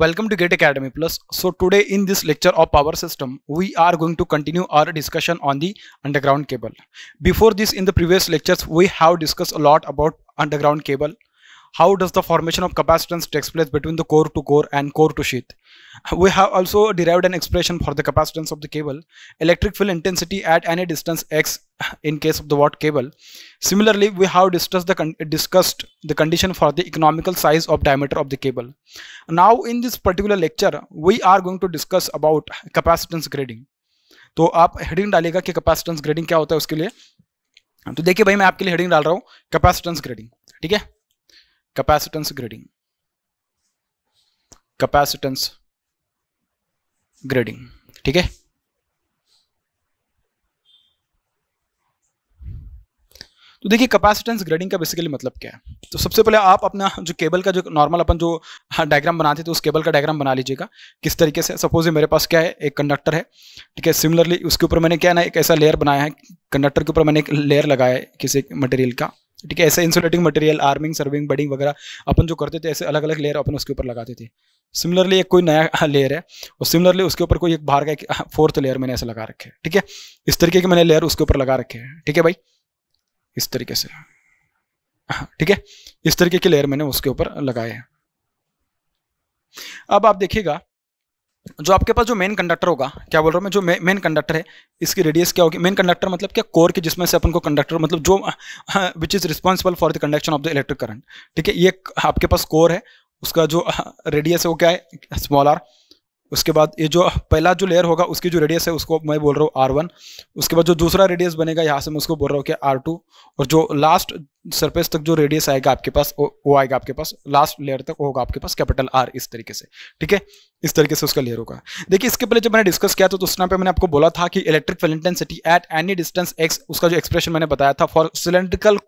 Welcome to Gate Academy Plus. So today in this lecture of power system, we are going to continue our discussion on the underground cable. Before this in the previous lectures, we have discussed a lot about underground cable how does the formation of capacitance takes place between the core to core and core to sheath. We have also derived an expression for the capacitance of the cable, electric field intensity at any distance x in case of the watt cable. Similarly, we have discussed the, discussed the condition for the economical size of diameter of the cable. Now in this particular lecture, we are going to discuss about capacitance grading. तो आप heading डालेगा कि capacitance grading क्या होता है उसके लिए तो देखिए भाई मैं आपके लिए हेडिंग डाल रहा हूँ कैपेसिटेंस ग्रेडिंग ठीक है capacitance grading capacitance ग्रेडिंग ठीक है तो देखिए कैपेसिटेंस ग्रेडिंग का बेसिकली मतलब क्या है तो सबसे पहले आप अपना जो केबल का जो नॉर्मल अपन जो डायग्राम हाँ, बनाते थे उस केबल का डायग्राम बना लीजिएगा किस तरीके से सपोज ये मेरे पास क्या है एक कंडक्टर है ठीक है सिमिलरली उसके ऊपर मैंने क्या ना एक ऐसा लेयर बनाया है कंडक्टर के ऊपर मैंने एक लेयर लगाया है किसी मटेरियल का ठीक है ऐसे insulating material armouring serving bedding वगैरह अपन जो करते थे ऐसे अलग अलग लेयर अपन उसके ऊपर लगाते थे सिमिलरली एक कोई नया लेयर है और सिमिलरली उसके ऊपर कोई एक बाहर का एक फोर्थ लेयर मैंने ऐसे लगा रखे है ठीक है इस तरीके के मैंने लेयर उसके ऊपर लगा रखे हैं ठीक है भाई इस तरीके से हाँ, ठीक है इस तरीके के लेयर मैंने उसके ऊपर लगाए हैं अब आप देखिएगा जो आपके पास जो मेन कंडक्टर होगा क्या बोल रहा हूँ मैं जो मेन कंडक्टर है इसकी रेडियस क्या होगी मेन कंडक्टर मतलब क्या कोर के जिसमें से अपन को कंडक्टर मतलब जो which is responsible for the conduction of the electric current ठीक है ये आपके पास कोर है उसका जो रेडियस है वो क्या है स्मॉल आर उसके बाद ये जो पहला जो लेयर होगा उसकी जो रेडियस है उसको मैं बोल रहा हूँ आर वन उसके बाद जो दूसरा रेडियस बनेगा यहाँ से मैं उसको बोल रहा हूँ कि आर टू और जो लास्ट सरफेस तक जो रेडियस आएगा आपके पास वो आएगा आपके पास लास्ट लेयर तक वो होगा आपके पास कैपिटल आर इस तरीके से ठीक है इस तरीके से उसका लेयर होगा देखिए इसके पहले जब मैंने डिस्कस किया था तो उस टाइम पर मैंने आपको बोला था कि electric field intensity at any distance x उसका जो एक्सप्रेशन मैंने बताया था for cylindrical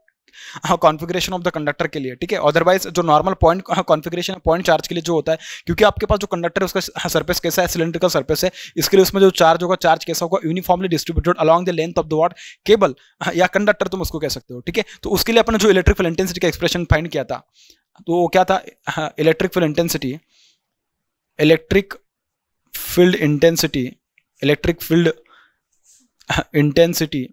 configuration of the conductor के लिए ठीक है अदरवाइज जो normal point configuration point charge के लिए जो होता है क्योंकि आपके पास जो कंडक्टर उसका सर्फेस हाँ, कैसा है सिलेंड्रिकल सर्फेस है इसके लिए उसमें जो चार्ज होगा चार्ज कैसा होगा uniformly distributed along the length of the what cable या कंडक्टर तुम उसको कह सकते हो ठीक है तो उसके लिए अपने जो इलेक्ट्रिक फिल इंटेंसिटी का एक्सप्रेशन फाइंड किया था तो वो क्या था electric field intensity electric field intensity electric field intensity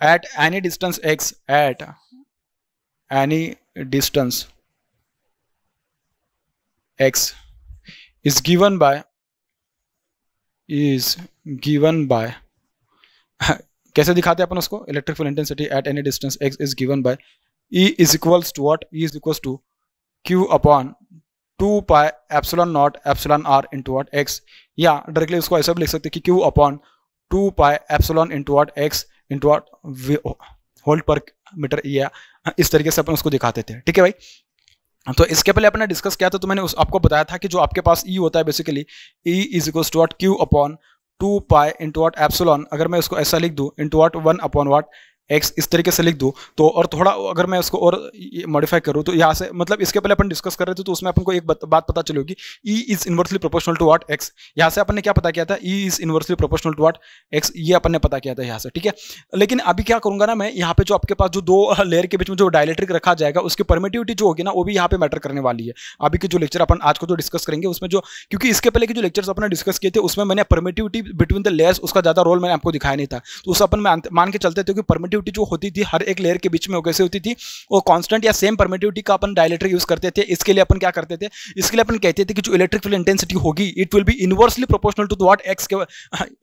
at any distance x at any distance x is given by is given by कैसे दिखाते हैं अपन उसको electric field intensity at any distance x is given by E is equals to what E is equals to Q upon two pi epsilon naught epsilon r into what x या directly उसको ऐसा भी लिख सकते हैं कि q upon two pi epsilon into what x into what volt per metre या इस तरीके से अपन उसको दिखाते थे ठीक है भाई तो इसके पहले अपने डिस्कस किया था तो मैंने उस आपको बताया था कि जो आपके पास ई e होता है basically E is equals to what Q upon two pi into what epsilon अगर मैं उसको ऐसा लिख दूँ into what one upon what x इस तरीके से लिख दूँ तो और थोड़ा अगर मैं उसको और मॉडिफाई करूँ तो यहाँ से मतलब इसके पहले अपन डिस्कस कर रहे थे तो उसमें अपन को एक बात पता चलेगी E is inversely proportional to what x यहाँ से अपन ने क्या पता किया था E is inversely proportional to what x ये अपन ने पता किया था यहाँ से ठीक है लेकिन अभी क्या करूँगा ना मैं यहाँ पे जो आपके पास जो दो लेयर के बीच में जो डायलेक्ट्रिक रखा जाएगा उसकी परमिटिविटी जो होगी ना वो भी यहाँ पे मैटर करने वाली है अभी के जो लेक्चर अपन आज को जो डिस्कस करेंगे उसमें जो क्योंकि इसके पहले के जो लेक्चर्स अपने डिस्कस किए थे उसमें मैंने परमिटिविटी बिटवीन द लेयर्स उसका ज़्यादा रोल मैंने आपको दिखाया नहीं था तो उस अपन मान के चलते थे कि परमिटिव परमिटिविटी जो होती थी हर एक लेयर के बीच में कैसे होती थी वो कॉन्स्टेंट या सेम परमिटिविटी का अपन डायलेटर यूज करते थे इसके लिए अपन क्या करते थे इसके लिए अपन कहते थे कि जो इलेक्ट्रिक फील्ड इंटेंसिटी होगी it will be inversely proportional to that x के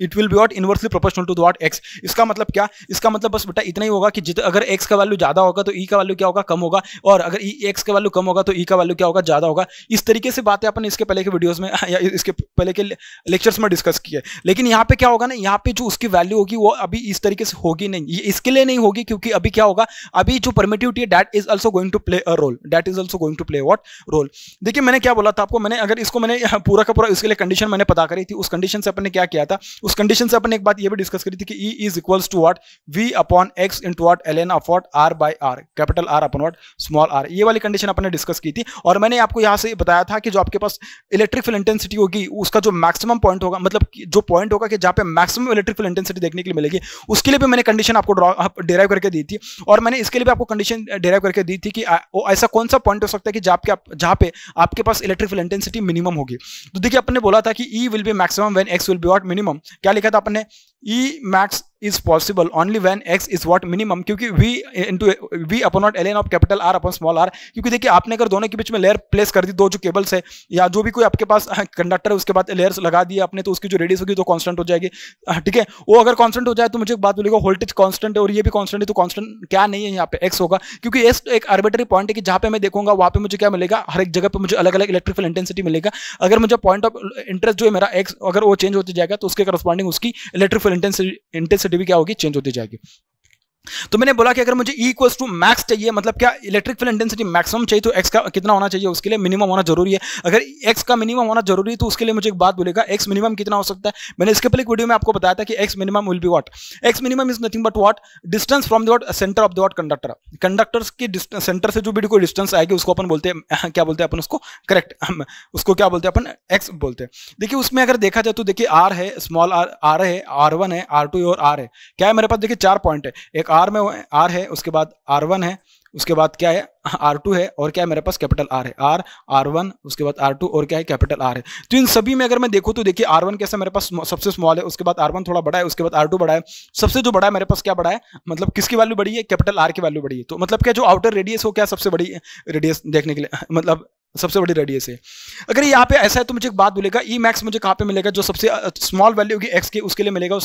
it will be what inversely proportional to that x इसका मतलब क्या इसका मतलब बस बेटा इतना ही होगा कि जित अगर एक्स का वैल्यू ज्यादा होगा तो ई e का वैल्यू क्या होगा कम होगा और अगर ई e, एक्स का वैल्यू कम होगा तो ई e का वैल्यू क्या होगा ज्यादा होगा इस तरीके से बातें अपन इसके पहले के वीडियोज में या इसके पहले के लेक्चर्स में डिस्कस किए लेकिन यहाँ पे क्या होगा ना यहाँ पे जो उसकी वैल्यू होगी वो अभी इस तरीके से होगी नहीं इसके लिए प्ले नहीं होगी क्योंकि अभी क्या होगा अभी जो परमिटिविटी है that is also going to play a role that is also going to play what role देखिए मैंने क्या बोला था आपको मैंने अगर इसको मैंने पूरा का पूरा इसके लिए कंडीशन मैंने पता करी थी उस कंडीशन से अपने क्या किया था उस कंडीशन से अपने एक बात यह भी डिस्कस करी थी कि E is equals to what V upon x into what L N of what R by R capital R upon what small r ये वाली कंडीशन अपने डिस्कस की थी और मैंने आपको यहाँ से बताया था कि जो आपके पास इलेक्ट्रिक फिल इंटेंसिटी होगी उसका जो मैक्सिमम पॉइंट होगा मतलब जो पॉइंट होगा कि जहाँ पे मैक्सिमम इलेक्ट्रिक फिल इंटेंसिटी देखने के लिए मिलेगी उसके लिए भी मैंने कंडीशन आपको ड्रॉ आप करके दी थी और मैंने इसके लिए भी आपको कंडीशन डेराइव uh, करके दी थी कि uh, वो ऐसा कौन सा पॉइंट हो सकता है कि जहाँ पे जहाँ पे आपके पास इलेक्ट्रिकल इंटेंसिटी मिनिमम होगी तो देखिए अपने बोला था कि E will be maximum when x will be what minimum क्या लिखा था अपने E max is possible only when x is what minimum क्योंकि V into V upon not L of capital R upon small r क्योंकि देखिए आपने अगर दोनों के बीच में लेयर प्लेस कर दी दो जो केबल्स है या जो भी कोई आपके पास कंडक्टर हाँ, है उसके बाद लेयर्स लगा दिए आपने तो उसकी जो रेडियस होगी तो कॉन्स्टेंट हो जाएगी हाँ, ठीक है वो अगर कॉन्स्टेंट हो जाए तो मुझे बात मिलेगा वोल्टेज कॉन्स्टेंट है और ये भी कॉन्स्टेंट है तो कॉन्स्टेंट क्या नहीं है यहाँ पे एक्स होगा क्योंकि एक्स तो एक आर्बिटरी पॉइंट है कि जहाँ पे मैं देखूंगा वहाँ पे मुझे क्या मिलेगा हर एक जगह पर मुझे अलग अलग इलेक्ट्रिकल इंटेंसिटी मिलेगा अगर मुझे पॉइंट ऑफ इंटरेस्ट जो है मेरा एक्स अगर वो चेंज होते जाएगा तो उसके करस्पॉन्डिंग उसकी इलेक्ट्रिकल इंटेंसिटी इंटेंसिटी भी क्या होगी चेंज होती जाएगी तो मैंने बोला कि अगर मुझे ई इक्वल्स टू मैक्स चाहिए मतलब क्या इलेक्ट्रिक फील्ड इंटेंसिटी मैक्सिमम चाहिए तो एक्स का कितना होना चाहिए उसके लिए मिनिमम होना जरूरी है अगर एक्स का मिनिमम होना जरूरी है तो उसके लिए मुझे एक बात बोलेगा एक्स मिनिमम कितना हो सकता है मैंने इसके पहले एक वीडियो में आपको बताया था कि x minimum will be what x minimum is nothing but what distance from that centre of that conductor conductors की सेंटर से जो भी कोई डिस्टेंस आएगी उसको अपन बोलते हैं क्या बोलते हैं अपन उसको करेक्ट उसको क्या बोलते हैं अपन एक्स बोलते हैं देखिए उसमें अगर देखा जाए तो देखिए आर है स्मॉल आर आर है आर है आर और आर है क्या है मेरे पास देखिए चार पॉइंट है एक आर में आर है उसके बाद आर वन है उसके बाद क्या है आर टू है और क्या है मेरे पास कैपिटल आर है आर आर वन उसके बाद आर टू और क्या है कैपिटल आर है तो इन सभी में अगर मैं देखूँ तो देखिए आर वन कैसे मेरे पास सबसे स्मॉल है उसके बाद आर वन थोड़ा बड़ा है उसके बाद आर टू बड़ा है सबसे जो बड़ा है मेरे पास क्या बड़ा है मतलब किसकी वैल्यू बड़ी है कैपिटल आर की वैल्यू बड़ी है तो मतलब क्या जो आउटर रेडियस हो क्या सबसे बड़ी रेडियस देखने के लिए मतलब सबसे बड़ी रेडियस है अगर यहाँ पे ऐसा है तो मुझे एक बात बोलेगा ई मैक्स मुझे कहाँ पे मिलेगा जो सबसे स्मॉल वैल्यू होगी एक्स की उसके लिए मिलेगा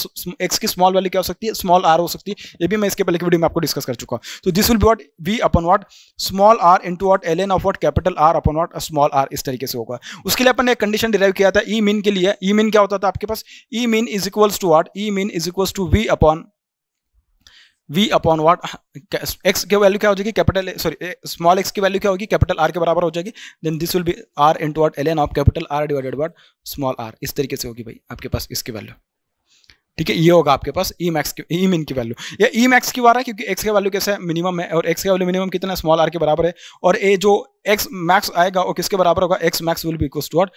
एक्स की स्मॉल वैल्यू क्या हो सकती है स्मॉल आर हो सकती है ये भी मैं इसके पहले की वीडियो में आपको डिस्कस कर चुका हूँ तो this will be what V upon what small r into what L N of what capital R upon what small r इस तरीके से होगा उसके लिए अपन ने कंडीशन डिराइव किया था ई e मीन के लिए ई e मीन क्या होता था आपके पास E mean is equals to what E mean is equals to V upon V upon what x की वैल्यू क्या हो जाएगी कैपिटल सॉरी स्मॉल एक्स की वैल्यू क्या होगी कैपिटल आर के बराबर हो जाएगी then this will be r to what L N of capital R divided what small r इस तरीके से होगी भाई आपके पास इसकी वैल्यू ठीक है ये होगा आपके पास ई e मैक्स की ई e मिन की वैल्यू या ई मैक्स की वारा है क्योंकि एक्स का वैल्यू कैसे है मिनिमम है और एक्स का वैल्यू मिनिमम कितना स्मॉल आर के बराबर है और ए जो एक्स मैक्स आएगा वो किसके बराबर होगा x max will be equal to what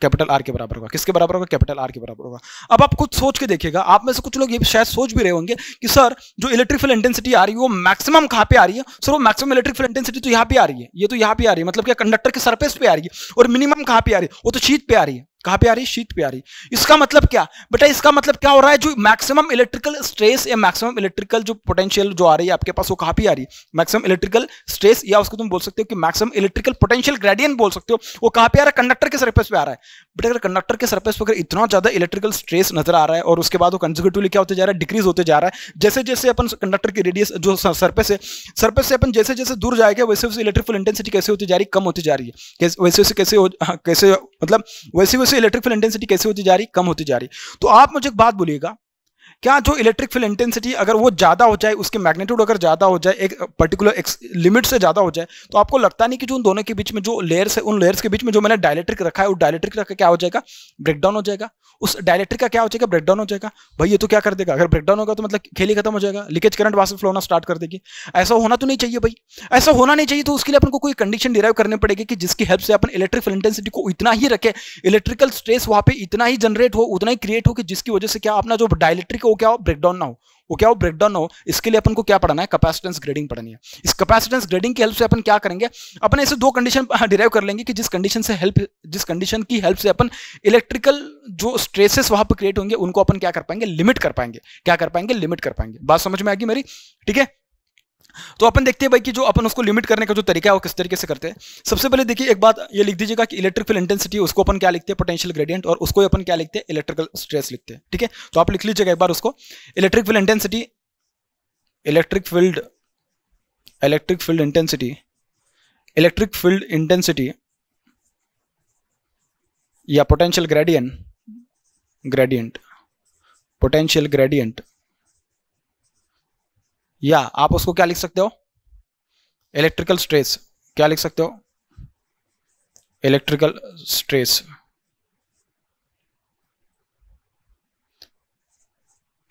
capital R के बराबर होगा किसके बराबर होगा कैपिटल आर के बराबर होगा अब आप कुछ सोच के देखिएगा आप में से कुछ लोग ये शायद सोच भी रहे होंगे कि सर जो इलेक्ट्रिक इंटेंसिटी आ रही है वो मैक्सिमम कहाँ पे आ रही है सर वो मैक्सिमम इलेक्ट्रिक इंटेंसिटी तो यहाँ पे आ रही है ये तो यहाँ पे आ रही है मतलब क्या कंडक्टर के सर्फेस पे आ रही है और मिनिमम कहाँ पे आ रही है वो तो शीत पे आ रही है कहा पे आ रही शीट पे आ रही इसका मतलब क्या बेटा इसका मतलब क्या हो रहा है जो मैक्सिमम इलेक्ट्रिकल स्ट्रेस या मैक्सिमम इलेक्ट्रिकल जो पोटेंशियल जो आ रही है आपके पास वो कहाँ पे आ रही है मैक्सिमम इलेक्ट्रिकल स्ट्रेस या उसको तुम बोल सकते हो कि मैक्सिमम इलेक्ट्रिकल पोटेंशियल ग्रेडियंट बोल सकते हो वो कहाँ पे आ रहा है कंडक्टर के सर्फेस पे आ रहा है बट अगर कंडक्टर के सर्फेस पर अगर इतना ज्यादा इलेक्ट्रिकल स्ट्रेस नजर आ रहा है और उसके बाद वो कंजिक्यूटिवली क्या होते जा रहा है डिक्रीज होते जा रहा है जैसे जैसे अपन कंडक्टर की रेडियस जो सर्फेस है सर्फेस से अपन जैसे जैसे दूर जाएगा वैसे वैसे इलेक्ट्रिकल इंटेंसिटी कैसे होती जा रही कम होती जा रही है वैसे वैसे कैसे हाँ, कैसे मतलब वैसे वैसे इलेक्ट्रिक इंटेंसिटी कैसे होती जा रही कम होती जा रही तो आप मुझे एक बात बोलिएगा क्या जो इलेक्ट्रिक फील्ड इंटेंसिटी अगर वो ज़्यादा हो जाए उसके मैग्नीट्यूड अगर ज़्यादा हो जाए एक पर्टिकुलर लिमिट से ज़्यादा हो जाए तो आपको लगता नहीं कि जो उन दोनों के बीच में जो लेयर्स है उन लेयर्स के बीच में जो मैंने डायलेक्ट्रिक रखा है उस डायलेक्ट्रिक का क्या हो जाएगा ब्रेकडाउन हो जाएगा उस डायलेक्ट्रिक का क्या हो जाएगा ब्रेकडाउन हो जाएगा भाई ये तो क्या कर देगा अगर ब्रेकडाउन होगा तो मतलब खेल ही खत्म हो जाएगा लीकेज करंट से फ्लो होना स्टार्ट कर देगी ऐसा होना तो नहीं चाहिए भाई ऐसा होना नहीं चाहिए तो उसके लिए अपन को कोई कंडीशन डिराइव करने पड़ेगी कि जिसकी हेल्प से अपन इलेक्ट्रिक फील्ड इंटेंसिटी को इतना ही रखे इलेक्ट्रिकल स्ट्रेस वहाँ पर इतना ही जनरेट हो उतना ही क्रिएट हो कि जिसकी वजह से क्या अपना जो डायलेक्ट्रिक वो क्या हो ब्रेकडाउन ना हो वो क्या हो ब्रेकडाउन ना हो इसके लिए अपन को क्या पढ़ना है कैपेसिटेंस ग्रेडिंग पढ़नी है इस कैपेसिटेंस ग्रेडिंग की हेल्प से अपन क्या करेंगे अपन ऐसे दो कंडीशन डिराइव हाँ, कर लेंगे कि जिस कंडीशन से हेल्प जिस कंडीशन की हेल्प से अपन इलेक्ट्रिकल जो स्ट्रेसेस वहां पर क्रिएट होंगे उनको अपन क्या कर पाएंगे लिमिट कर पाएंगे क्या कर पाएंगे लिमिट कर पाएंगे बात समझ में आएगी मेरी ठीक है तो अपन देखते हैं भाई कि जो अपन उसको लिमिट करने का जो तरीका है वो किस तरीके से करते हैं सबसे पहले देखिए एक बात ये लिख दीजिएगा कि इलेक्ट्रिक फील्ड इंटेंसिटी उसको अपन क्या लिखते हैं पोटेंशियल ग्रेडियंट और उसको अपन क्या लिखते हैं इलेक्ट्रिकल स्ट्रेस लिखते हैं ठीक है तो आप लिख लीजिएगा एक बार उसको electric field intensity electric field electric field intensity electric field intensity या potential gradient gradient potential gradient या आप उसको क्या लिख सकते हो इलेक्ट्रिकल स्ट्रेस क्या लिख सकते हो इलेक्ट्रिकल स्ट्रेस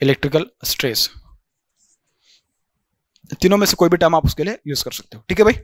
इलेक्ट्रिकल स्ट्रेस तीनों में से कोई भी टर्म आप उसके लिए यूज कर सकते हो ठीक है भाई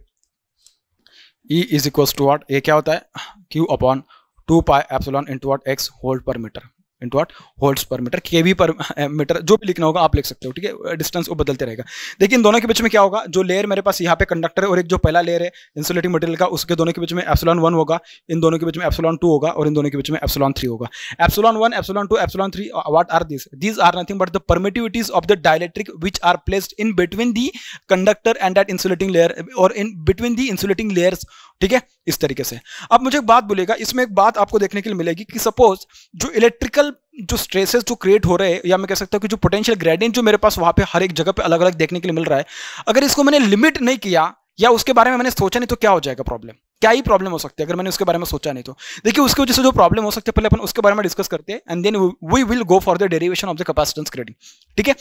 E is equal to what A क्या होता है q upon two pi in into what x volt per metre into what volts per metre K V per metre जो भी लिखना होगा आप लिख सकते हो ठीक है डिस्टेंस वो बदलते रहेगा देखिए इन दोनों के बीच में क्या होगा जो लेयर मेरे पास यहाँ पे कंडक्टर है और एक जो पहला लेयर है इंसुलेटिंग मटेरियल का उसके दोनों के बीच में एप्सलॉन वन होगा इन दोनों के बीच में एप्सलॉन टू होगा और इन दोनों के बीच में एप्सलॉन थ्री होगा epsilon one epsilon two epsilon three what are this these are nothing but the permittivities of the dielectric which are placed in between the conductor and that insulating layer और in between the insulating layers ठीक है इस तरीके से अब मुझे एक बात बोलेगा इसमें एक बात आपको देखने के लिए मिलेगी कि सपोज जो इलेक्ट्रिकल जो स्ट्रेसेस जो क्रिएट हो रहे हैं या मैं कह सकता हूँ कि जो पोटेंशियल ग्रेडियंट जो मेरे पास वहां पे हर एक जगह पे अलग अलग देखने के लिए मिल रहा है अगर इसको मैंने लिमिट नहीं किया या उसके बारे में मैंने सोचा नहीं तो क्या हो जाएगा प्रॉब्लम क्या ही प्रॉब्लम हो सकती है अगर मैंने उसके बारे में सोचा नहीं तो देखिए उसकी वजह से जो प्रॉब्लम हो सकती है पहले अपन उसके बारे में डिस्कस करते हैं and then we will go for the derivation of the capacitance grading ठीक है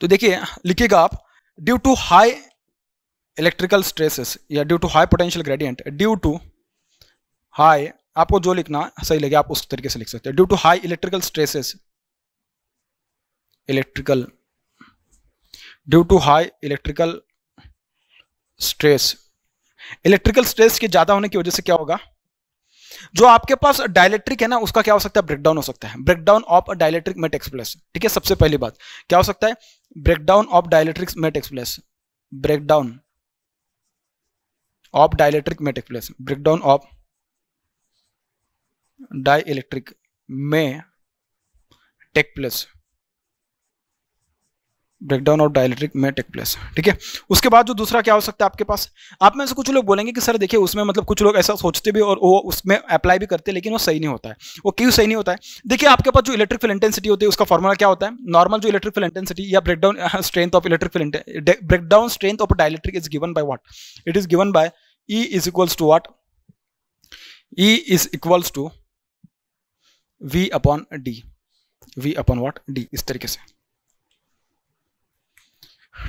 तो देखिए लिखिएगा आप due to high electrical stresses या due to high potential gradient due to high आपको जो लिखना सही लगे आप उस तरीके से लिख सकते हैं due to high electrical stresses electrical due to high electrical stress electrical stress के ज्यादा होने की वजह से क्या होगा जो आपके पास डायलेक्ट्रिक है ना उसका क्या हो सकता है ब्रेकडाउन हो सकता है breakdown of dielectric may take place ठीक है सबसे पहली बात क्या हो सकता है breakdown of dielectric may take place breakdown of dielectric may take place breakdown of डाई may take place breakdown of dielectric may take place ठीक है उसके बाद जो दूसरा क्या हो सकता है आपके पास आप में से कुछ लोग बोलेंगे कि सर देखिए उसमें मतलब कुछ लोग ऐसा सोचते भी और वो उसमें अप्लाई भी करते लेकिन वो सही नहीं होता है वो क्यों सही नहीं होता है देखिए आपके पास जो इलेक्ट्रिक फिल इंटेंसिटी होती है उसका फॉर्मुला क्या होता है नॉर्मल जो इलेक्ट्रिक फिल इंटेंसिटी या breakdown strength of electric field breakdown strength of dielectric is given by what it is given by E is equals to what E is equals to V upon D V upon what D इस तरीके से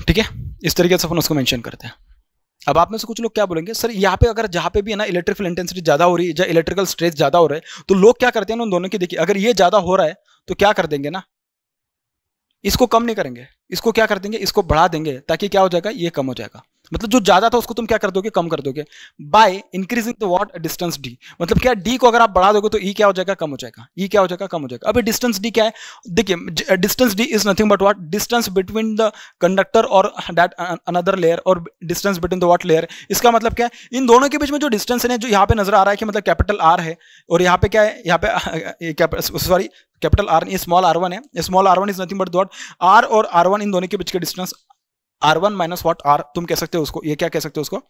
ठीक है इस तरीके से अपन उसको mention करते हैं अब आप में से कुछ लोग क्या बोलेंगे सर यहाँ पे अगर जहाँ पे भी है ना इलेक्ट्रिकल इंटेंसिटी ज़्यादा हो रही है या इलेक्ट्रिकल स्ट्रेस ज़्यादा हो रहा है तो लोग क्या करते हैं ना उन दोनों की देखिए अगर ये ज़्यादा हो रहा है तो क्या कर देंगे ना इसको कम नहीं करेंगे इसको क्या कर देंगे इसको बढ़ा देंगे ताकि क्या हो जाएगा ये कम हो जाएगा मतलब जो ज्यादा था उसको तुम क्या कर दोगे कम कर दोगे by increasing the what distance D मतलब क्या डी को अगर आप बढ़ा दोगे तो ई e क्या हो जाएगा कम हो जाएगा ई e क्या हो जाएगा कम हो जाएगा अभी डिस्टेंस डी क्या है देखिए distance D is nothing but what distance between the conductor और डैट अनदर लेयर और distance between the what layer इसका मतलब क्या है इन दोनों के बीच में जो डिस्टेंस है जो यहाँ पे नजर आ रहा है कि मतलब कैपिटल आर है और यहाँ पे क्या है यहाँ पे sorry capital R small R one है small R one is nothing but that R और आर वन इन दोनों के बीच के distance R one minus what R तुम कह सकते हो उसको ये क्या कह सकते हो उसको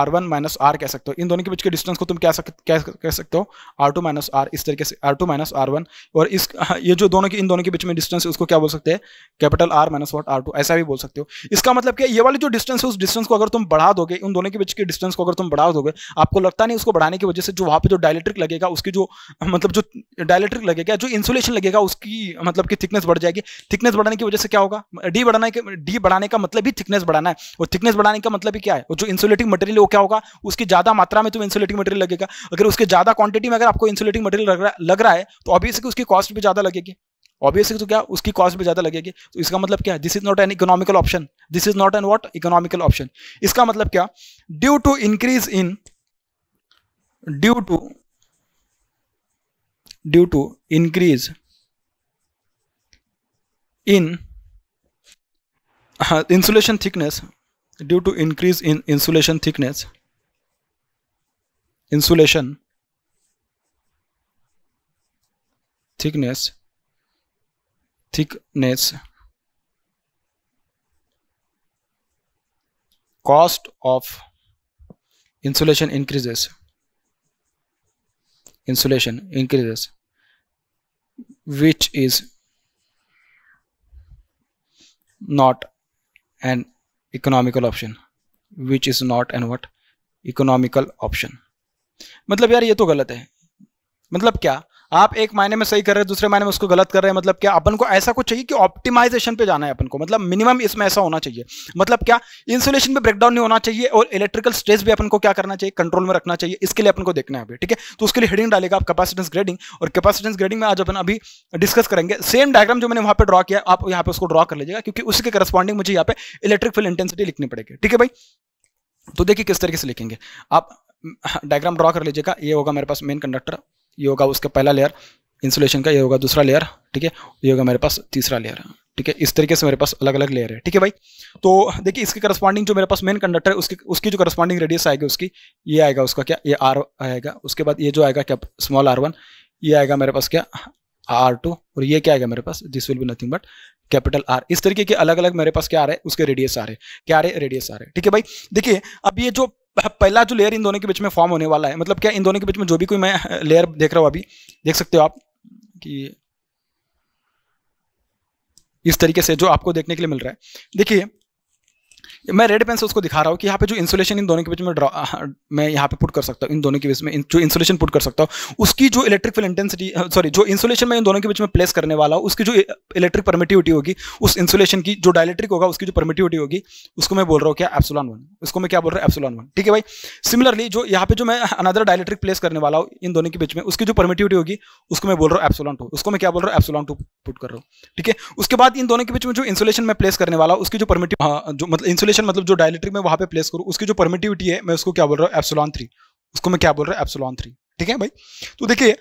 आर वन माइनस आर कह सकते हो इन दोनों के बीच के डिस्टेंस को तुम क्या सक, कह, कह सकते हो आर टू माइनस आर इस तरीके से R two minus R one और इस ये जो दोनों के इन दोनों के बीच में डिस्टेंस है उसको क्या बोल सकते हैं capital R minus what R two ऐसा भी बोल सकते हो इसका मतलब कि ये वाली जो डिस्टेंस है उस डिस्टेंस को अगर तुम बढ़ा दोगे उन दोनों के बीच के डिस्टेंस को अगर तुम बढ़ा दोगे आपको लगता नहीं उसको बढ़ाने की वजह से जो वहाँ पर जो डायलेक्ट्रिक लगेगा उसकी जो मतलब जो डायलेक्ट्रिक लगेगा जो इंसुलेशन लगेगा उसकी मतलब की थिकनेस बढ़ जाएगी थिकनेस बढ़ाने की वजह से क्या होगा डी बढ़ाने के डी बढ़ाने का मतलब ही थिकनेस बढ़ाना है और थिकनेस बढ़ाने का मतलब ही क्या है जो इंसुलेटिंग मटेरियल मटेरियल वो क्या होगा उसकी ज़्यादा मात्रा में तुम इंसुलेटिंग मटेरियल लगेगा अगर उसके ज़्यादा क्वांटिटी में अगर आपको इंसुलेटिंग मटेरियल लग रहा लग रहा है तो ऑब्वियसली उसकी कॉस्ट भी ज़्यादा लगेगी ऑब्वियसली तो क्या उसकी कॉस्ट भी ज़्यादा लगेगी तो इसका मतलब क्या this is not an economical option this is not an what economical option इसका मतलब क्या due to increase in due to due to increase in insulation thickness due to increase in insulation thickness insulation thickness thickness cost of insulation increases insulation increases which is not an economical option which is not and what economical option मतलब यार ये तो गलत है मतलब क्या आप एक मायने में सही कर रहे हैं दूसरे मायने में उसको गलत कर रहे हैं मतलब क्या अपन को ऐसा कुछ चाहिए कि ऑप्टिमाइजेशन पे जाना है अपन को मतलब मिनिमम इसमें ऐसा होना चाहिए मतलब क्या इंसुलेशन में ब्रेकडाउन नहीं होना चाहिए और इलेक्ट्रिकल स्ट्रेस भी अपन को क्या करना चाहिए कंट्रोल में रखना चाहिए इसके लिए अपन को देखना है अभी ठीक है तो उसके लिए हेडिंग डालेगा आप कपैसिटेंस ग्रेडिंग और कपैसिटेंस ग्रेडिंग में आज अपन अभी डिस्कस करेंगे सेम डायग्राम जो मैंने वहाँ पर ड्रॉ किया आप यहाँ पे उसको ड्रॉ कर लीजिएगा क्योंकि उसके करस्पॉन्डिंग मुझे यहाँ पे इलेक्ट्रिक फिल इंटेंसिटी लिखनी पड़ेगी ठीक है भाई तो देखिए किस तरीके से लिखेंगे आप डायग्राम हम्म, ड्रॉ कर लीजिएगा ये होगा मेरे पास मेन कंडक्टर ये होगा उसका पहला लेयर इंसुलेशन का ये होगा दूसरा लेयर ठीक है ये होगा मेरे पास तीसरा लेयर ठीक है इस तरीके से मेरे पास अलग अलग लेयर है ठीक है भाई तो देखिए इसके करस्पॉन्डिंग जो मेरे पास मेन कंडक्टर है उसकी उसकी जो करस्पॉन्डिंग रेडियस आएगी उसकी ये आएगा उसका क्या ये आर आएगा उसके बाद ये जो आएगा क्या स्मॉल आर वन ये आएगा मेरे पास क्या आर टू और ये क्या आएगा मेरे पास this will be nothing but capital R इस तरीके के अलग अलग मेरे पास क्या आ रहे हैं उसके रेडियस आ रहे हैं क्या आ रहे रेडियस आ रहे हैं ठीक है भाई देखिए अब ये जो पहला जो लेयर इन दोनों के बीच में फॉर्म होने वाला है मतलब क्या इन दोनों के बीच में जो भी कोई मैं लेयर देख रहा हूँ अभी देख सकते हो आप कि इस तरीके से जो आपको देखने के लिए मिल रहा है देखिए मैं रेड पेन से उसको दिखा रहा हूँ कि यहाँ पे जो इंसुलेशन इन दोनों के बीच में मैं यहाँ पे पुट कर सकता हूँ इन दोनों के बीच में जो इंसुलेशन पुट कर सकता हूँ उसकी जो इलेक्ट्रिक फिल इंटेंसिटी सॉरी जो इंसुलेशन मैं इन दोनों के बीच में प्लेस करने वाला हूँ उसकी जो इलेक्ट्रिक परमिटिविटी होगी उस इंसुलेशन की जो डायलेक्ट्रिक होगा उसकी जो परमिटिविटी होगी उसको मैं बोल रहा हूँ क्या एप्सुलॉन वन उसको मैं क्या बोल रहा हूँ एप्सुलॉन वन ठीक है भाई सिमिलरली जो यहाँ पे जो मैं अनदर डायलेक्ट्रिक प्लेस करने वाला हूँ इन दोनों के बीच में उसकी जो परमिटिविटी होगी उसको मैं बोल रहा हूँ एप्सुलॉन टू उसको मैं क्या बोल रहा हूँ एप्सुलॉन टू पुट कर रहा हूँ ठीक है उसके बाद इन दोनों के बीच में जो इंसुलेशन मैं प्लेस करने वाला हूँ उसकी जो परमिटिव हाँ, जो मतलब इंसुलेशन आइसोलेशन मतलब जो डायलेट्रिक में वहां पे प्लेस करूँ उसकी जो परमिटिविटी है मैं उसको क्या बोल रहा हूँ एप्सोलॉन थ्री उसको मैं क्या बोल रहा हूँ एप्सोलॉन थ्री ठीक है भाई तो देखिए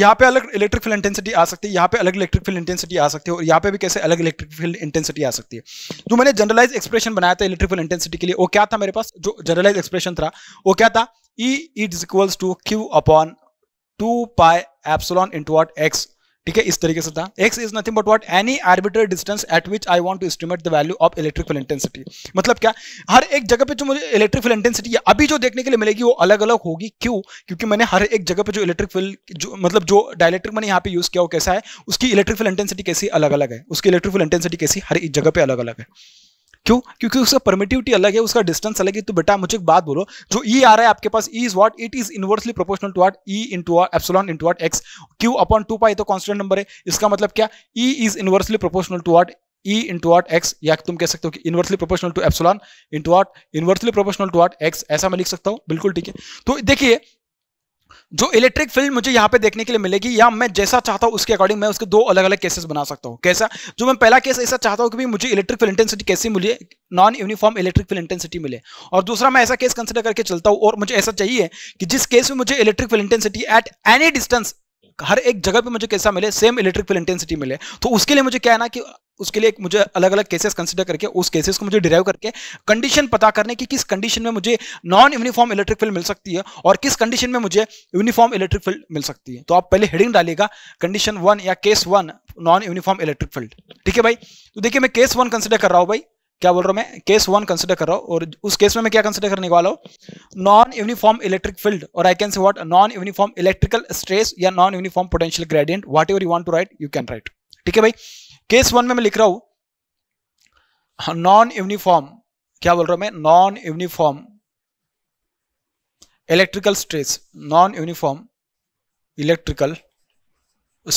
यहाँ पे अलग इलेक्ट्रिक फील्ड इंटेंसिटी आ सकती है यहाँ पे अलग इलेक्ट्रिक फील्ड इंटेंसिटी आ सकती है और यहाँ पे भी कैसे अलग इलेक्ट्रिक फील्ड इंटेंसिटी आ सकती है जो मैंने जनरलाइज एक्सप्रेशन बनाया था इलेक्ट्रिक फील्ड इंटेंसिटी के लिए वो क्या था मेरे पास जो जनरलाइज एक्सप्रेशन था वो क्या था E it equals to Q upon two pi epsilon into what X ठीक है इस तरीके से था X is nothing but what any arbitrary distance at which I want to estimate the value of electric field intensity मतलब क्या हर एक जगह पे जो मुझे इलेक्ट्रिक फिल इंटेंसिटी अभी जो देखने के लिए मिलेगी वो अलग अलग होगी क्यों क्योंकि मैंने हर एक जगह पे जो इलेक्ट्रिक फिल जो मतलब जो डायलेक्ट्रिक मैंने यहाँ पे यूज किया वो कैसा है उसकी इलेक्ट्रिक फिल इंटेंसिटी कैसी अलग अलग है उसकी इलेक्ट्रिक फिल इंटेंसिटी कैसी हर एक जगह पे अलग अलग है क्यों क्योंकि उसका परमिटिविटी अलग है उसका डिस्टेंस अलग है तो बेटा मुझे एक बात बोलो जो ई e आ रहा है आपके पास E is what it is inversely proportional to what E into epsilon into what X Q upon two pi तो कॉन्स्टेंट नंबर है इसका मतलब क्या E is inversely proportional to what E into what x या तुम कह सकते हो कि inversely proportional to epsilon into what inversely proportional to what X ऐसा मैं लिख सकता हूँ बिल्कुल ठीक है तो देखिए जो इलेक्ट्रिक फील्ड मुझे यहाँ पे देखने के लिए मिलेगी या मैं जैसा चाहता हूँ उसके अकॉर्डिंग मैं उसके दो अलग अलग केसेस बना सकता हूँ कैसा जो मैं पहला केस ऐसा चाहता हूँ कि मुझे इलेक्ट्रिक फील्ड इंटेंसिटी कैसी मिले non uniform electric field intensity मिले और दूसरा मैं ऐसा केस कंसिडर करके चलता हूँ और मुझे ऐसा चाहिए कि जिस केस में मुझे electric field intensity at any distance हर एक जगह पे मुझे कैसा मिले सेम इलेक्ट्रिक फील इंटेंसिटी मिले तो उसके लिए मुझे क्या है ना कि उसके लिए मुझे अलग अलग केसेस कंसिडर करके उस केसेस को मुझे डिराइव करके कंडीशन पता करने की किस कंडीशन में मुझे नॉन यूनिफॉर्म इलेक्ट्रिक फील्ड मिल सकती है और किस कंडीशन में मुझे यूनिफॉर्म इलेक्ट्रिक फील्ड मिल सकती है तो आप पहले हेडिंग डालिएगा कंडीशन वन या case one non uniform electric field ठीक है भाई तो देखिए मैं केस वन कंसिडर कर रहा हूँ भाई क्या बोल रहा हूँ मैं केस वन कंसिडर कर रहा हूँ और उस केस में मैं क्या कंसिडर करने वाला हूँ नॉन यूनिफॉर्म इलेक्ट्रिक फील्ड और I can say what non uniform electrical stress या non uniform potential gradient whatever you want to write you can write ठीक है भाई केस वन में मैं लिख रहा हूँ नॉन हाँ, यूनिफॉर्म क्या बोल रहा हूँ मैं non uniform electrical stress non uniform electrical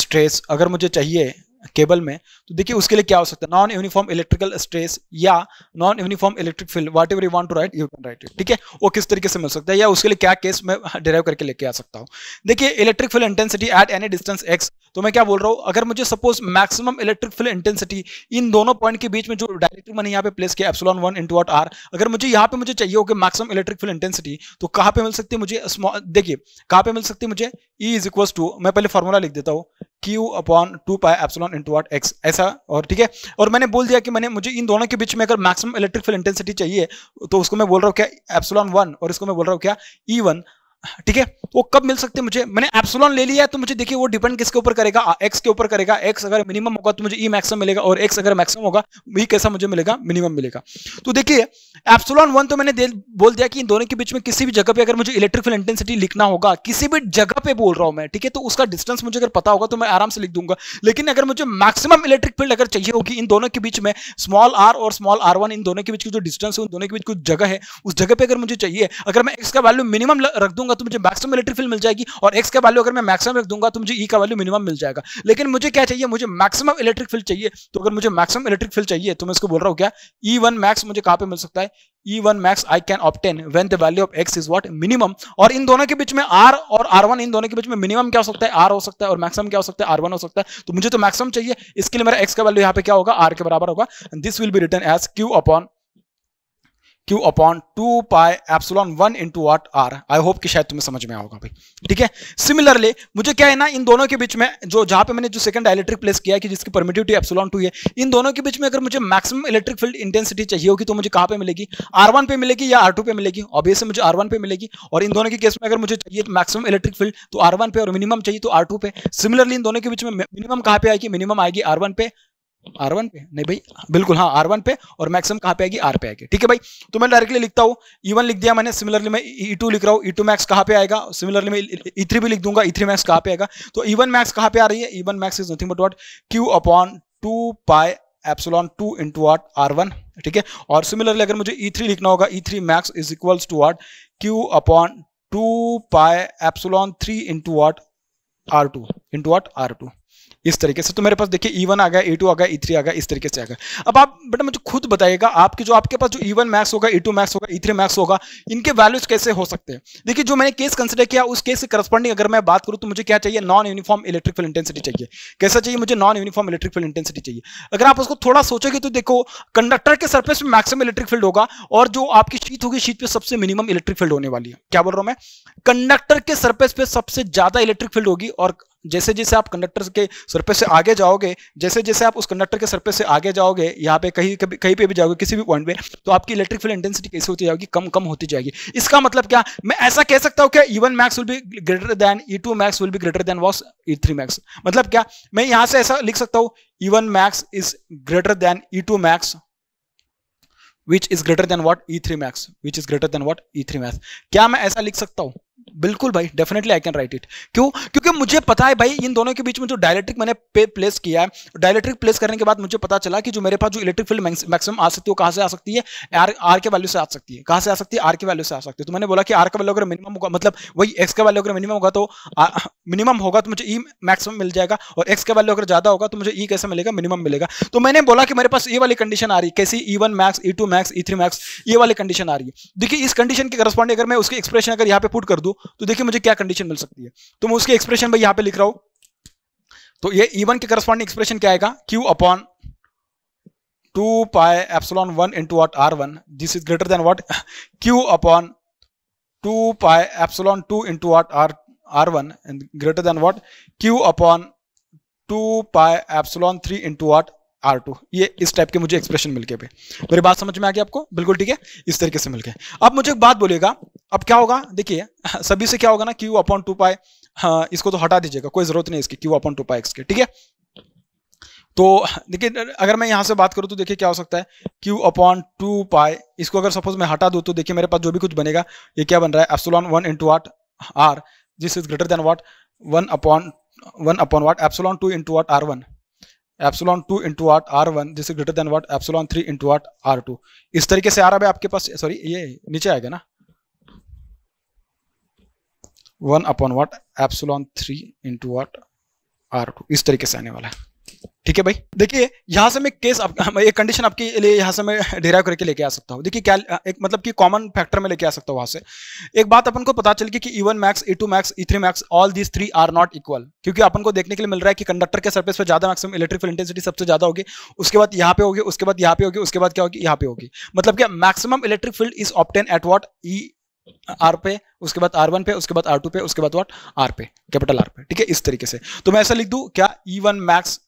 stress अगर मुझे चाहिए केबल में तो देखिए उसके लिए क्या हो सकता है नॉन यूनिफॉर्म इलेक्ट्रिकल स्ट्रेस या non uniform electric field whatever you want to write you can write it ठीक है वो किस तरीके से मिल सकता है या उसके लिए क्या केस मैं डिराइव करके लेके आ सकता हूँ देखिए electric field intensity at any distance X तो मैं क्या बोल रहा हूँ अगर मुझे suppose maximum electric field intensity इन दोनों पॉइंट के बीच में जो डायरेक्टिव मैंने यहाँ पे प्लेस किया epsilon one into what R अगर मुझे यहाँ पे मुझे चाहिए होगा मैक्सिमम इलेक्ट्रिक फील्ड इंटेंसिटी तो कहाँ पे मिल सकती है मुझे देखिए कहाँ पे मिल सकती है मुझे ई इज इक्वल टू मैं पहले फॉर्मूला लिख देता हूँ Q upon two pi epsilon into X ऐसा और ठीक है और मैंने बोल दिया कि मैंने मुझे इन दोनों के बीच में अगर मैक्सिमम इलेक्ट्रिक फील्ड इंटेंसिटी चाहिए तो उसको मैं बोल रहा हूँ क्या एप्सलॉन वन और इसको मैं बोल रहा हूँ क्या ई e वन ठीक है वो कब मिल सकते मुझे मैंने एप्सलॉन ले लिया तो मुझे देखिए वो डिपेंड किसके ऊपर करेगा एक्स के ऊपर करेगा एक्स अगर मिनिमम होगा तो मुझे ई e मैक्सिमम मिलेगा और एक्स अगर मैक्सिमम होगा ई e कैसा मुझे मिलेगा मिनिमम मिलेगा तो देखिए एप्सलॉन वन तो मैंने बोल दिया कि इन दोनों के बीच में किसी भी जगह पर अगर मुझे इलेक्ट्रिकल इंटेंसिटी लिखना होगा किसी भी जगह पे बोल रहा हूं मैं ठीक है तो उसका डिस्टेंस मुझे अगर पता होगा तो मैं आराम से लिख दूंगा लेकिन अगर मुझे मैक्सिमम इलेक्ट्रिक फील्ड अगर चाहिए होगी इन दोनों के बीच में स्मॉल आर और स्मॉल आर वन इन दोनों के बीच की जो डिस्टेंस है उन दोनों के बीच कुछ जगह है उस जगह पर अगर मुझे चाहिए अगर मैं एक्स का वैल्यू मिनिमम रख दूंगा तो मुझे मैक्सिमम इलेक्ट्रिक फील्ड मिल जाएगी और एक्स का वैल्यू अगर मैं मैक्सिमम रख दूंगा तो मुझे ई e का वैल्यू मिनिमम मिल जाएगा लेकिन मुझे क्या चाहिए मुझे मैक्सिमम इलेक्ट्रिक फील्ड चाहिए तो अगर मुझे मैक्सिमम इलेक्ट्रिक फील्ड चाहिए तो मैं इसको बोल रहा हूँ क्या ई वन मैक्स मुझे कहाँ पे मिल सकता है E1 max I can obtain when the value of x is what minimum minimum और इन दोनों के बीच में आर और आर इन दोनों के बीच में मिनिमम क्या हो सकता है आर हो सकता है और मैक्सिमम क्या हो सकता है आर वन हो सकता है तो मुझे तो मैक्सिमम चाहिए इसके लिए मेरा एक्स का वैल्यू यहाँ पे क्या होगा आर के बराबर होगा this will be written as Q upon Q upon two pi epsilon one into what R I hope कि शायद तुम्हें समझ में आया भाई ठीक है सिमिलरली मुझे क्या है ना इन दोनों के बीच में जो जहां पे मैंने जो सेकंड इलेक्ट्रिक प्लेस किया कि जिसकी परमिटिविटी एप्सलॉन टू है इन दोनों के बीच में अगर मुझे मैक्सिमम इलेक्ट्रिक फील्ड इंटेंसिटी चाहिए होगी तो मुझे कहां पर मिलेगी आर वन पे मिलेगी या आर टू पे मिलेगी ऑब्वियसली मुझे आर वन पे मिलेगी और इन दोनों के केस में अगर मुझे चाहिए तो मैक्सिमम इलेक्ट्रिक फील्ड तो आर वन पे और मिनिमम चाहिए तो आर टू पे सिमिलरली इन दोनों के बीच में मिनिमम कहां पे आएगी मिनिमम आएगी आर वन पे आर वन पे नहीं भाई बिल्कुल हाँ आर वन पे और मैक्सिमम कहाँ पे आएगी आर पे आएगी ठीक है भाई तो मैं डायरेक्टली लिखता हूँ ई e वन लिख दिया मैंने सिमिलरली मैं ई e टू लिख रहा हूँ ई टू मैक्स कहाँ पे आएगा सिमिलरली मैं ई e थ्री भी लिख दूंगा ई थ्री मैक्स कहाँ पे आएगा तो ई वन मैक्स कहाँ पे आ रही है E one max is nothing but what Q upon two pi epsilon two into what R one ठीक है और सिमिलरली अगर मुझे ई थ्री लिखना होगा E three max is equals to what Q upon two pi epsilon three into what R two into what R two इस तरीके से तो मेरे पास देखिए ई e वन आ गया ई e टू आ गया ई e थ्री आ गया इस तरीके से आ गया अब आप बेटा मुझे खुद बताइएगा आपके जो आपके पास जो ई वन मैक्स होगा ई टू मैक्स होगा ई थ्री मैक्स होगा इनके वैल्यूज कैसे हो सकते हैं देखिए जो मैंने केस कंसिडर किया उस केस के करस्पॉन्डिंग अगर मैं बात करूँ तो मुझे क्या चाहिए non uniform electric field intensity चाहिए कैसा चाहिए मुझे non uniform electric field intensity चाहिए अगर आप उसको थोड़ा सोचोगे तो देखो कंडक्टर के सर्फेस में मैक्सिमम इलेक्ट्रिक फील्ड होगा और जो आपकी शीत होगी शीत पर सबसे मिनिमम इलेक्ट्रिक फील्ड होने वाली है क्या बोल रहा हूँ मैं कंडक्टर के सर्फेस पर सबसे ज्यादा इलेक्ट्रिक फील्ड होगी और जैसे जैसे आप कंडक्टर के सरफेस से आगे जाओगे जैसे जैसे आप उस कंडक्टर के सरफेस से आगे जाओगे यहाँ पे कहीं कभी कहीं पे भी जाओगे किसी भी पॉइंट पे तो आपकी इलेक्ट्रिक फील्ड इंटेंसिटी कैसे होती जाएगी कम कम होती जाएगी इसका मतलब क्या मैं ऐसा कह सकता हूँ कि E one max will be greater than E two max will be greater than was E three max मतलब क्या मैं यहाँ से ऐसा लिख सकता हूँ E one max is greater than E two max which is greater than what E three max which is greater than what E max क्या मैं ऐसा लिख सकता हूँ बिल्कुल भाई definitely I can write it क्यों क्योंकि मुझे पता है भाई इन दोनों के बीच में जो डायलेक्ट्रिक मैंने प्लेस किया है डायलेक्ट्रिक प्लेस करने के बाद मुझे पता चला कि जो मेरे पास जो इलेक्ट्रिक फील्ड मैक्सिमम आ सकती है वो कहाँ से आ सकती है आर आर के वैल्यू से आ सकती है कहाँ से आ सकती है आर के वैल्यू से आ सकती है तो मैंने बोला कि आर का वैल्यू अगर मिनिमम होगा मतलब वही एक्स का वैल्यू अगर मिनिमम होगा तो मिनिमम होगा तो मुझे ई e मैक्सिमम मिल जाएगा और एक्स का वैल्यू अगर ज्यादा होगा तो मुझे ई e कैसे मिलेगा मिनिमम मिलेगा तो मैंने बोला कि मेरे पास ई वाली कंडीशन आ रही है कैसी E one max E two max E three max ये वाली कंडीशन आ रही है देखिए इस कंडीशन के करस्पॉन्डिंग अगर मैं उसकी एक्सप्रेशन अगर यहाँ पे पुट कर दूँ तो देखिए मुझे क्या कंडीशन मिल सकती है तो मैं उसके एक्सप्रेशन भाई यहां पे लिख रहा हूं तो ये ई के करस्पॉन्डिंग एक्सप्रेशन क्या आएगा Q upon two pi epsilon one into what R one this is greater than what Q upon two pi epsilon two into what R R one and greater than what Q upon two pi epsilon three into what R two ये इस type के मुझे expression मिलके पे मेरी बात समझ में आ गई आपको बिल्कुल ठीक है इस तरीके से मिलके अब मुझे एक बात बोलेगा अब क्या होगा देखिए सभी से क्या होगा ना क्यू अपॉन टू पाई इसको तो हटा दीजिएगा कोई जरूरत नहीं इसकी Q upon two pi X के ठीक है तो देखिए अगर मैं यहां से बात करूं तो देखिए क्या हो सकता है क्यू अपॉन टू पाई इसको अगर सपोज मैं हटा दूँ तो देखिए मेरे पास जो भी कुछ बनेगा ये क्या बन रहा है epsilon one into what R this is greater than what one upon one upon what epsilon two into what R one epsilon two into what R one this is greater than what epsilon three into what R two इस तरीके से आ रहा है आपके पास sorry ये नीचे आएगा ना one upon what epsilon three into what R two इस तरीके से आने वाला है ठीक है भाई देखिए यहां से मैं केस आप, एक कंडीशन आपके लिए यहां से मैं डेराइव करके लेके आ सकता हूँ देखिए क्या एक मतलब कि कॉमन फैक्टर में लेके आ सकता हूँ वहां से एक बात अपन को पता चल गई कि E max E two max E three max all this three are not equal क्योंकि अपन को देखने के लिए मिल रहा है कि कंडक्टर के सर्फेस पर ज्यादा मैक्सिमम इलेक्ट्रिक इंटेंसिटी सबसे ज्यादा होगी उसके बाद यहाँ पे होगी उसके बाद यहाँ पे होगी उसके बाद क्या होगी यहाँ पे होगी मतलब क्या maximum electric field is obtain at what E R पे उसके बाद आर वन पे उसके बाद आर टू पे उसके बाद वॉट आर पे कैपिटल आर पे ठीक है इस तरीके से तो मैं ऐसा लिख दू क्या E one max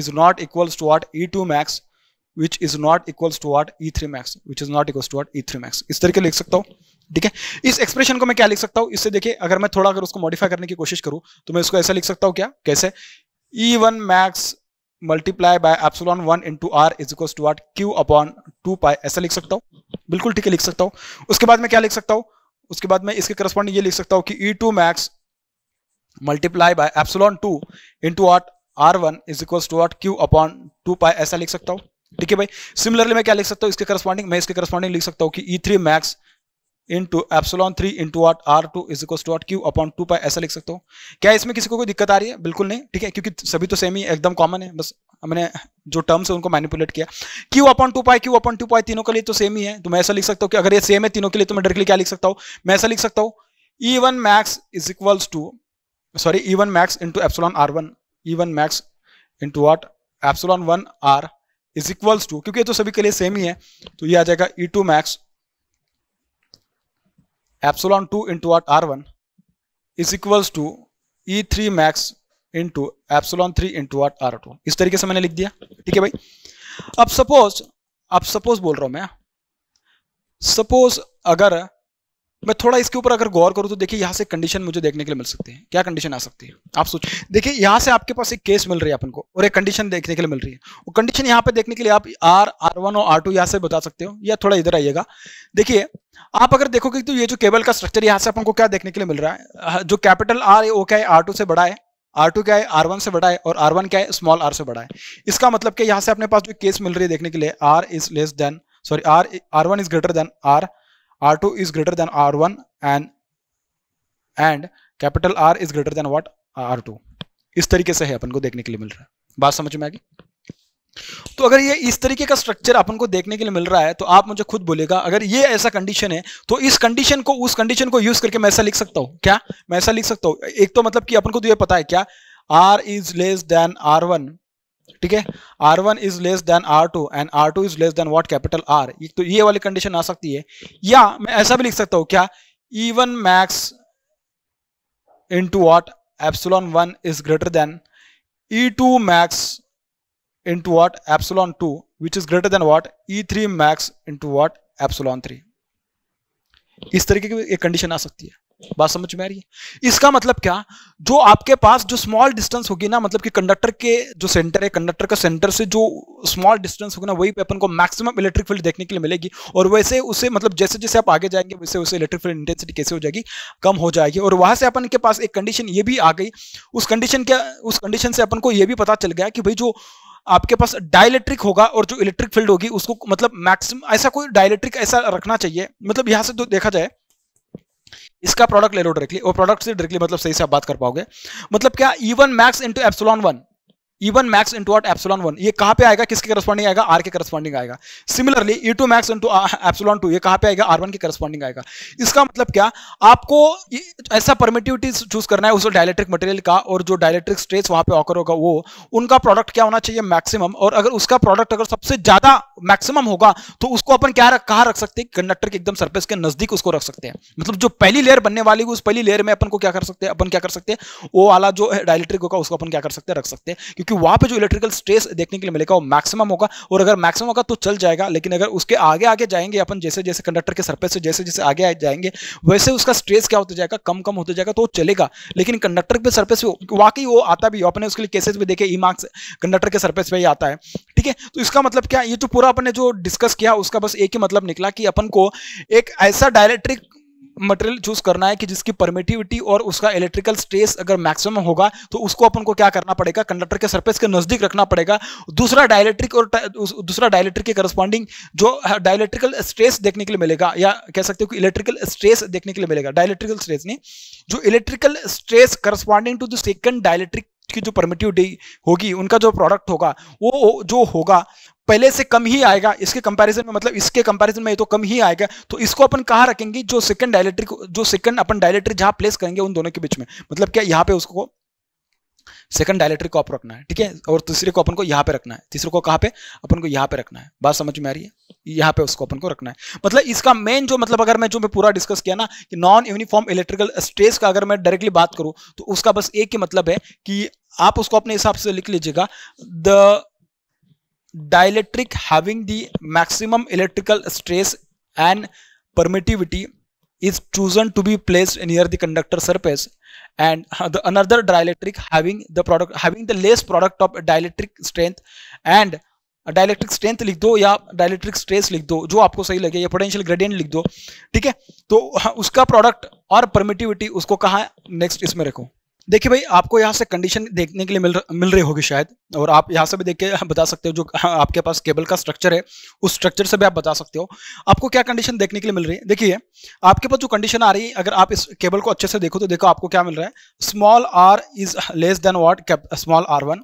is not equal to what E two max which is not equal to what E three max which is not equal to what E three max इस तरीके लिख सकता हूँ ठीक है इस एक्सप्रेशन को मैं क्या लिख सकता हूँ इससे देखिए अगर मैं थोड़ा अगर उसको मॉडिफाई करने की कोशिश करूँ तो मैं उसको ऐसा लिख सकता हूँ क्या कैसे E one max multiply by epsilon one into R is equal to R Q upon two pi ऐसा लिख सकता हूँ बिल्कुल ठीक है लिख सकता हूँ उसके बाद मैं क्या लिख सकता हूँ उसके बाद मैं इसके करस्पॉन्डिंग ये लिख सकता हूँ कि E two max multiply by epsilon two into R R one is equal to R Q upon two pi ऐसा लिख सकता हूँ ठीक है भाई सिमिलरली मैं क्या लिख सकता हूँ इसके करस्पॉन्डिंग मैं इसके करस्पॉन्डिंग लिख सकता हूँ कि E three max into epsilon three into what R two is equal to what Q upon two pi ऐसा लिख सकता हूँ क्या इसमें किसी को कोई दिक्कत आ रही है बिल्कुल नहीं ठीक है क्योंकि सभी तो सेम ही एकदम कॉमन है बस हमने जो टर्म्स है उनको मैनिपुलेट किया Q upon two pi Q upon two pi तीनों के लिए तो सेम ही है तो मैं ऐसा लिख सकता हूँ कि अगर ये सेम है तीनों के लिए तो मैं डायरेक्टली क्या लिख सकता हूँ मैं ऐसा लिख सकता हूँ E one max is equals to sorry E one max into epsilon R one E one max into what epsilon one R is equals to क्योंकि ये तो सभी के लिए सेम ही है तो ये आ जाएगा E two max epsilon two into 2 R one is equals to E three max into epsilon three into what R two इस तरीके से मैंने लिख दिया ठीक है भाई अब सपोज अब सपोज बोल रहा हूं मैं सपोज अगर मैं थोड़ा इसके ऊपर अगर गौर करूँ तो देखिए यहाँ से कंडीशन मुझे देखने के लिए मिल सकती है क्या कंडीशन आ सकती है आप सोच देखिए यहाँ से आपके पास एक केस मिल रही है अपन को और एक कंडीशन देखने के लिए मिल रही है वो कंडीशन यहाँ पे देखने के लिए आप आर आर वन और आर टू यहाँ से बता सकते हो या थोड़ा इधर आइएगा देखिए आप अगर देखोगे तो ये जो केबल का स्ट्रक्चर यहाँ से अपन को क्या देखने के लिए मिल रहा है जो कैपिटल आर है वो क्या है आर टू से बड़ा है आर क्या है आर से बड़ा है और आर क्या है स्मॉल आर से बड़ा है इसका मतलब कि यहाँ से अपने पास जो केस मिल रही है देखने के लिए R is less than sorry R R one is greater than R r2 is greater than r1 and and capital r is greater than what r2 इस तरीके से है अपन को देखने के लिए मिल रहा है बात समझ में आ गई तो अगर ये इस तरीके का स्ट्रक्चर अपन को देखने के लिए मिल रहा है तो आप मुझे खुद बोलेगा अगर ये ऐसा कंडीशन है तो इस कंडीशन को उस कंडीशन को यूज करके मैं ऐसा लिख सकता हूं क्या मैं ऐसा लिख सकता हूं एक तो मतलब कि अपन को तो ये पता है क्या R is less than R one ठीक है R one is less than R two and R two is less than what capital R तो ये वाली कंडीशन आ सकती है या मैं ऐसा भी लिख सकता हूं क्या E one max into what epsilon one is greater than E two max into what epsilon two which is greater than what E three max into what epsilon three इस तरीके की एक condition आ सकती है बात समझ में आ रही है इसका मतलब क्या जो आपके पास जो स्मॉल डिस्टेंस होगी ना मतलब कि कंडक्टर के जो सेंटर है कंडक्टर का सेंटर से जो स्मॉल डिस्टेंस होगी ना वही पे अपन को मैक्सिमम इलेक्ट्रिक फील्ड देखने के लिए मिलेगी और वैसे उसे मतलब जैसे जैसे आप आगे जाएंगे वैसे वैसे इलेक्ट्रिक फील्ड इंटेंसिटी कैसे हो जाएगी कम हो जाएगी और वहां से अपन के पास एक कंडीशन ये भी आ गई उस कंडीशन के उस कंडीशन से अपन को ये भी पता चल गया कि भाई जो आपके पास डायलेक्ट्रिक होगा और जो इलेक्ट्रिक फील्ड होगी उसको मतलब मैक्सिमम ऐसा कोई डायलेक्ट्रिक ऐसा रखना चाहिए मतलब यहाँ से तो देखा जाए इसका प्रोडक्ट ले लो डायरेक्टली और प्रोडक्ट से डायरेक्टली मतलब सही से आप बात कर पाओगे मतलब क्या E one max into epsilon one E one max into what epsilon one ये कहाँ पे आएगा किसके करस्पॉन्डिंग आएगा आर के करस्पॉन्डिंग आएगा similarly E two max into epsilon two ये कहाँ पे आएगा आर वन के करस्पॉन्डिंग आएगा इसका मतलब क्या आपको ऐसा परमिटिविटी चूज करना है उस डायलेक्ट्रिक मटेरियल का और जो डायलेक्ट्रिक स्ट्रेस वहाँ पे ऑकर होगा वो उनका प्रोडक्ट क्या होना चाहिए मैक्सिमम और अगर उसका प्रोडक्ट अगर सबसे ज्यादा मैक्सिमम होगा तो उसको अपन क्या रख, कहाँ रख सकते हैं कंडक्टर के एकदम सर्फेस के नजदीक उसको रख सकते हैं मतलब जो पहली लेयर बनने वाली उस पहली लेयर में अपन को क्या कर सकते हैं अपन क्या कर सकते हैं वो वाला जो डायलेक्ट्रिक होगा उसको अपन क्या कर सकते हैं रख सकते हैं क्योंकि वहां पे जो इलेक्ट्रिकल स्ट्रेस देखने के लिए मिलेगा वो मैक्सिमम होगा और अगर मैक्सिमम होगा तो चल जाएगा लेकिन अगर उसके आगे आगे जाएंगे अपन जैसे जैसे कंडक्टर के सरफेस से जैसे जैसे आगे जाएंगे वैसे उसका स्ट्रेस क्या होता जाएगा कम कम होता जाएगा तो चलेगा लेकिन कंडक्टर के सरफेस वाकई वो आता भी अपने उसके लिए केसेस भी देखे ई मार्क्स कंडक्टर के सर्पेस पर ही आता है ठीक है तो इसका मतलब क्या ये जो तो पूरा अपने जो डिस्कस किया उसका बस एक ही मतलब निकला कि अपन को एक ऐसा डायलेक्ट्रिक मटेरियल चूज करना है कि जिसकी परमिटिविटी और उसका इलेक्ट्रिकल स्ट्रेस अगर मैक्सिमम होगा तो उसको अपन को क्या करना पड़ेगा कंडक्टर के सरफेस के नजदीक रखना पड़ेगा दूसरा डायलेक्ट्रिक और दूसरा डायलेक्ट्रिक के करस्पॉन्डिंग जो डायलेक्ट्रिकल हाँ, स्ट्रेस देखने के लिए मिलेगा या कह सकते हो कि इलेक्ट्रिकल स्ट्रेस देखने के लिए मिलेगा डायलेक्ट्रिकल स्ट्रेस नहीं जो electrical stress corresponding to the second dielectric की जो परमिटिविटी होगी उनका जो प्रोडक्ट होगा वो जो होगा पहले से कम ही आएगा इसके कंपैरिजन में मतलब इसके कंपैरिजन में ये तो कम ही आएगा तो इसको अपन कहाँ रखेंगे जो सेकंड डायलेट्री जो सेकंड अपन डायलेट्री जहाँ प्लेस करेंगे उन दोनों के बीच में मतलब क्या यहाँ पे उसको सेकंड डायलेक्ट्रिक को आप रखना है ठीक है और तीसरे को अपन को यहाँ पे रखना है तीसरे को कहाँ पे अपन को यहाँ पे रखना है बात समझ में आ रही है यहाँ पे उसको अपन को रखना है मतलब इसका मेन जो मतलब अगर मैं जो मैं पूरा डिस्कस किया ना कि नॉन यूनिफॉर्म इलेक्ट्रिकल स्ट्रेस का अगर मैं डायरेक्टली बात करूँ तो उसका बस एक ही मतलब है कि आप उसको अपने हिसाब से लिख लीजिएगा the dielectric having the maximum electrical stress and permittivity is chosen to be placed near the conductor surface and the another dielectric having the product having the less product of dielectric strength and dielectric strength लिख दो या dielectric stress लिख दो जो आपको सही लगे या पोटेंशियल ग्रेडियंट लिख दो ठीक है तो उसका प्रोडक्ट और परमिटिविटी उसको कहा नेक्स्ट इसमें रखो देखिए भाई आपको यहाँ से कंडीशन देखने के लिए मिल मिल रही होगी शायद और आप यहाँ से भी देख के बता सकते हो जो हाँ, आपके पास केबल का स्ट्रक्चर है उस स्ट्रक्चर से भी आप बता सकते हो आपको क्या कंडीशन देखने के लिए मिल रही है देखिए आपके पास जो कंडीशन आ रही है अगर आप इस केबल को अच्छे से देखो तो देखो आपको क्या मिल रहा है small R is less than what small R one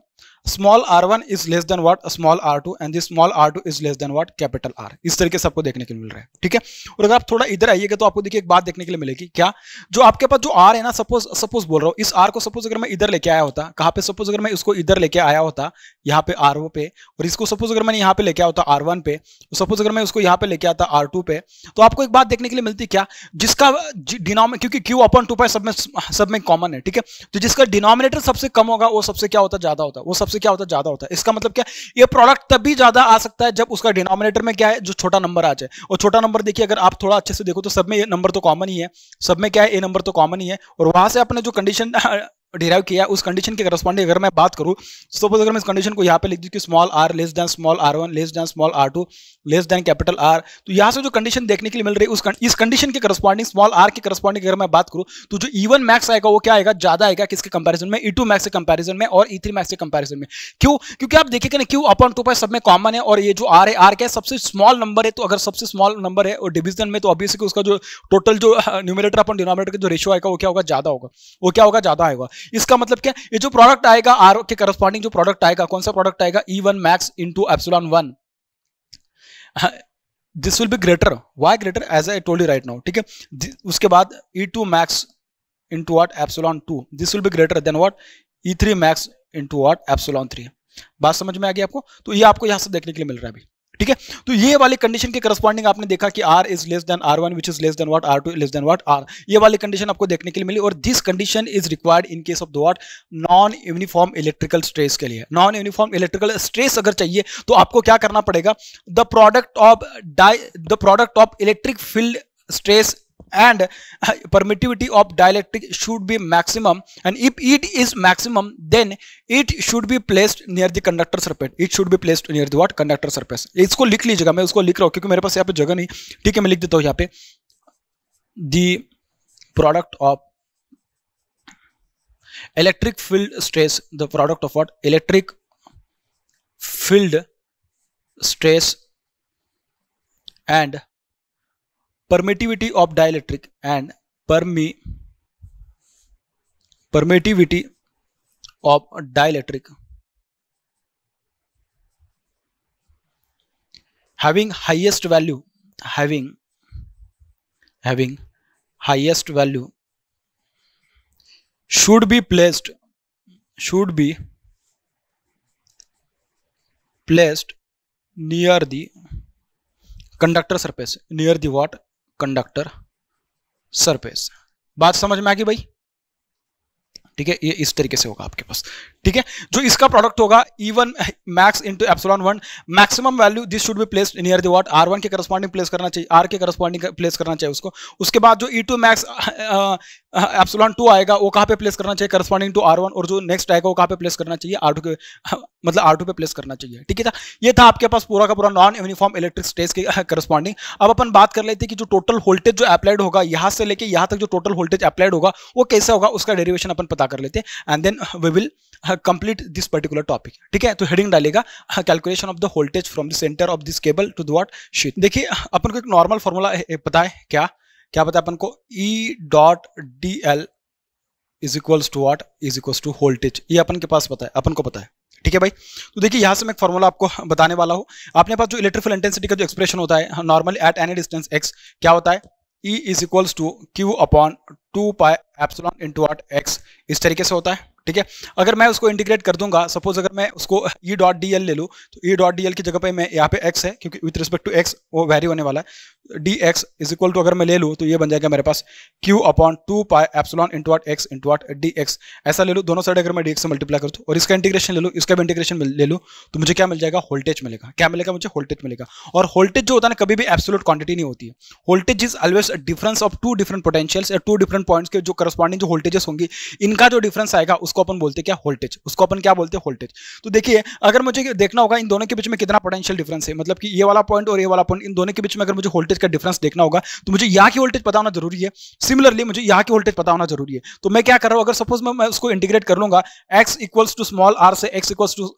small R one is less than what small R two and small R two is less than what capital R इस तरीके से आपको देखने के लिए मिल रहा है ठीक है और अगर आप थोड़ा इधर आइएगा तो आपको देखिए एक बात देखने के लिए मिलेगी क्या जो आपके पास जो आर है ना सपोज सपोज बोल रहा हूँ इस आर को सपोज अगर मैं इधर लेके आया होता कहाँ पे सपोज अगर मैं इसको इधर लेके आया होता यहाँ पे आर पे और इसको सपोज अगर मैंने यहाँ पे लेके आया होता आर वन पे सपोज अगर मैं उसको यहाँ पे लेके आता आर टू पे तो आपको एक बात देखने के लिए मिलती क्या जिसका डिनोमे क्योंकि क्यू अपन टू पाई सब में सब में कॉमन है ठीक है तो जिसका डिनोमिनेटर सबसे कम होगा वो सबसे क्या होता ज्यादा होता वो सब सबसे क्या होता है ज्यादा होता है इसका मतलब क्या ये प्रोडक्ट तभी ज्यादा आ सकता है जब उसका डिनोमिनेटर में क्या है जो छोटा नंबर आ जाए और छोटा नंबर देखिए अगर आप थोड़ा अच्छे से देखो तो सब में ये नंबर तो कॉमन ही है सब में क्या है ये नंबर तो कॉमन ही है और वहां से अपने जो कंडीशन डिराइव किया उस कंडीशन के करस्पॉन्डिंग अगर मैं बात करूँ सपोज अगर मैं इस कंडीशन को यहाँ पे लिख दूँ कि small R less than small R one less than small R two less than capital R तो यहाँ से जो कंडीशन देखने के लिए मिल रही है उस इस कंडीशन के करस्पॉन्डिंग स्मॉल आर के करस्पॉन्डिंग अगर मैं बात करूँ तो जो ईवन मैक्स आएगा वो क्या आएगा ज्यादा आएगा किसके कंपेरिजन में ई टू मैक्स के कंपेरिजन में और ई थ्री मैक्स के कंपेरिजन में क्यों क्योंकि आप देखिए ना क्यों अपॉन टू पाई सब में कॉमन है और ये जो आर है आर क्या सबसे स्मॉल नंबर है तो अगर सबसे स्मॉल नंबर है और डिविजन में तो ऑब्वियसली उसका जो टोटल जो न्यूमिनेटर अपन डिनोमिनेटर का जो रेशियो आएगा वो क्या होगा ज्यादा होगा वो क्या होगा ज्यादा आएगा इसका मतलब क्या ये जो प्रोडक्ट आएगा आर के करस्पॉन्डिंग जो प्रोडक्ट आएगा कौन सा प्रोडक्ट आएगा E one max into epsilon one this will be greater why greater as I told you right now ठीक है उसके बाद E two max into what epsilon two this will be greater than what E three max into what epsilon three बात समझ में आ गई आपको तो ये आपको यहां से देखने के लिए मिल रहा है अभी ठीक है तो ये वाले कंडीशन के करस्पॉन्डिंग आपने देखा कि R is less than R one which is less than what R two less than what R ये वाले कंडीशन आपको देखने के लिए मिली और this condition is required in case of the what non uniform electrical stress के लिए नॉन यूनिफॉर्म इलेक्ट्रिकल स्ट्रेस अगर चाहिए तो आपको क्या करना पड़ेगा the product of die the product of electric field stress and permittivity of dielectric should be maximum and if it is maximum then it should be placed near the conductor surface it should be placed near the what conductor surface इसको लिख लीजिएगा मैं उसको लिख रहा हूँ क्योंकि मेरे पास यहाँ पे जगह नहीं ठीक है मैं लिख देता हूँ यहाँ पे the product of electric field stress the product of what electric field stress and permittivity of dielectric and permi permittivity of dielectric having highest value having having highest value should be placed should be placed near the conductor surface near the what conductor surface बात समझ में आ गई भाई ठीक है ये इस तरीके से होगा आपके पास ठीक है जो इसका प्रोडक्ट होगा E one max into epsilon one maximum value this should be place near the what R one के करस्पॉन्डिंग प्लेस करना चाहिए आर के करस्पॉन्डिंग प्लेस करना चाहिए उसको उसके बाद जो E two max epsilon two आएगा वो कहाँ पे प्लेस करना चाहिए करस्पॉन्डिंग टू आर वन और जो नेक्स्ट आएगा वो कहाँ पे प्लेस करना चाहिए आर टू के मतलब आर टू पे प्लेस करना चाहिए ठीक है था ये था आपके पास पूरा का पूरा नॉन यूनिफॉर्म इलेक्ट्रिक स्टेज के करस्पॉन्डिंग अब अपन बात कर लेते हैं कि जो टोटल वोल्टेज जो अप्लाइड होगा यहाँ से लेकर यहाँ तक जो टोटल वोल्टेज अप्लाइड होगा वो कैसे होगा उसका डेरिवेशन अपन पता कर लेते हैं and then we will complete this particular topic ठीक है तो हेडिंग डालेगा calculation of the voltage from the centre of this cable to the what sheet देखिए uh, अपन को एक नॉर्मल फॉर्मूला uh, uh, पता है क्या क्या पता है अपन को E dot D L is equals to what is equals to voltage ये अपन के पास पता है अपन को पता है ठीक है भाई तो देखिए यहाँ से मैं एक फॉर्मूला आपको बताने वाला हूँ आपने पास जो इलेक्ट्रिकल इंटेंसिटी का जो एक्सप्रेशन होता है normally at any distance X क्या होता है E is equals to Q upon two pi epsilon into what X इस तरीके से होता है ठीक है अगर मैं उसको इंटीग्रेट कर दूंगा सपोज अगर मैं उसको ई डॉट डी ले लूँ तो ई डॉट डी की जगह पे मैं यहाँ पे x है क्योंकि विथ रिस्पेक्ट टू x वो वैरी होने वाला है D X is equal to अगर मैं ले लूँ तो ये बन जाएगा मेरे पास q upon two pi epsilon into what X into what D X ऐसा ले लूँ दोनों साइड अगर मैं डी से मल्टीप्लाई कर दूँ और इसका इंटीग्रेशन ले लूँ इसका भी इंटीग्रेशन ले लूँ तो मुझे क्या मिल जाएगा वोल्टेज मिलेगा क्या मिलेगा मुझे वोल्टेज मिलेगा और वोल्टेज जो होता है ना कभी भी एब्सोलूट क्वांटिटी नहीं होती है voltage is always difference of two different potentials या टू डिफरेंट पॉइंट्स के जो करस्पॉन्डिंग जो वोल्टेजेस होंगी इनका जो डिफरेंस आएगा उसको अपन बोलते क्या वोल्टेज उसको अपन क्या बोलते हैं वोल्टेज तो देखिए अगर मुझे देखना होगा इन दोनों के बीच में कितना पोटेंशियल डिफरेंस है मतलब कि ये वाला पॉइंट और ये वाला पॉइंट इन दोनों के बीच में अगर मुझे वोल्टेज का डिफरेंस देखना होगा तो मुझे यहाँ की वोल्टेज पता होना जरूरी है सिमिलरली मुझे यहाँ की वोल्टेज पता होना जरूरी है तो मैं क्या कर रहा हूँ अगर सपोज मैं उसको इंटीग्रेट कर लूंगा X equals to small R से X equals to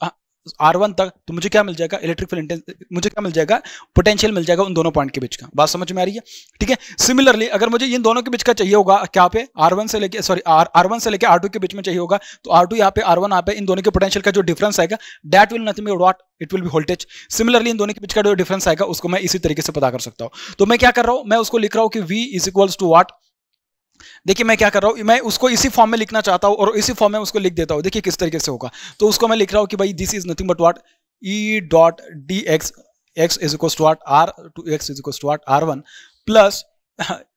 R one तक तो मुझे क्या मिल जाएगा इलेक्ट्रिक फील्ड मुझे क्या मिल जाएगा पोटेंशियल मिल जाएगा उन दोनों पॉइंट के बीच का बात समझ में आ रही है ठीक है सिमिलरली अगर मुझे इन दोनों के बीच का चाहिए होगा क्या पे आर वन से लेके सॉरी आर आर वन से लेके आर टू के बीच में चाहिए होगा तो आर टू यहाँ पे आर वन पे इन दोनों के पोटेंशियल का जो डिफरेंस आएगा that will nothing what it will be voltage similarly इन दोनों के बीच का जो डिफरेंस आएगा उसको मैं इसी तरीके से पता कर सकता हूँ तो मैं क्या कर रहा हूँ मैं उसको लिख रहा हूँ कि V is equals to what देखिए मैं क्या कर रहा हूँ मैं उसको इसी फॉर्म में लिखना चाहता हूँ और इसी फॉर्म में उसको लिख देता हूँ देखिए किस तरीके से होगा तो उसको मैं लिख रहा हूँ कि भाई this is nothing but what E dot D X X is equal to what R two X is equal to what R one plus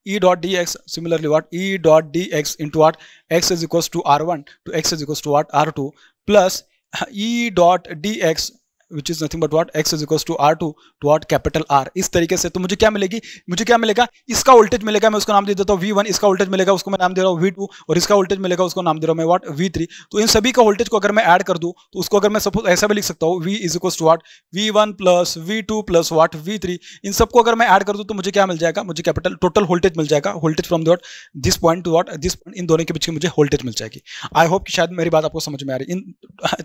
E dot D X similarly what E dot D X into what X is equal to R one two X is equal to what R two plus E dot D X which is nothing but what X is equal to R to to what capital R इस तरीके से तो मुझे क्या मिलेगी मुझे क्या मिलेगा इसका वोल्टेज मिलेगा मैं उसको नाम दे देता हूँ वी वन इसका वोल्टेज मिलेगा उसको मैं नाम दे रहा हूँ वी टू और इसका वोल्टेज मिलेगा उसको नाम दे रहा हूँ मैं वॉट वी थ्री तो इन सभी का वोल्टेज को अगर मैं एड कर दूँ तो उसको अगर मैं सपोज ऐसा भी लिख सकता हूँ V is equal to what V one plus V two plus what V three इन सबको अगर मैं एड कर दूँ तो मुझे क्या मिल जाएगा मुझे कैपिटल टोटल वोल्टेज मिल जाएगा voltage from that this point to what this point इन दोनों के बीच में मुझे वोल्टेज मिल जाएगी आई होप कि शायद मेरी बात आपको समझ में आ रही इन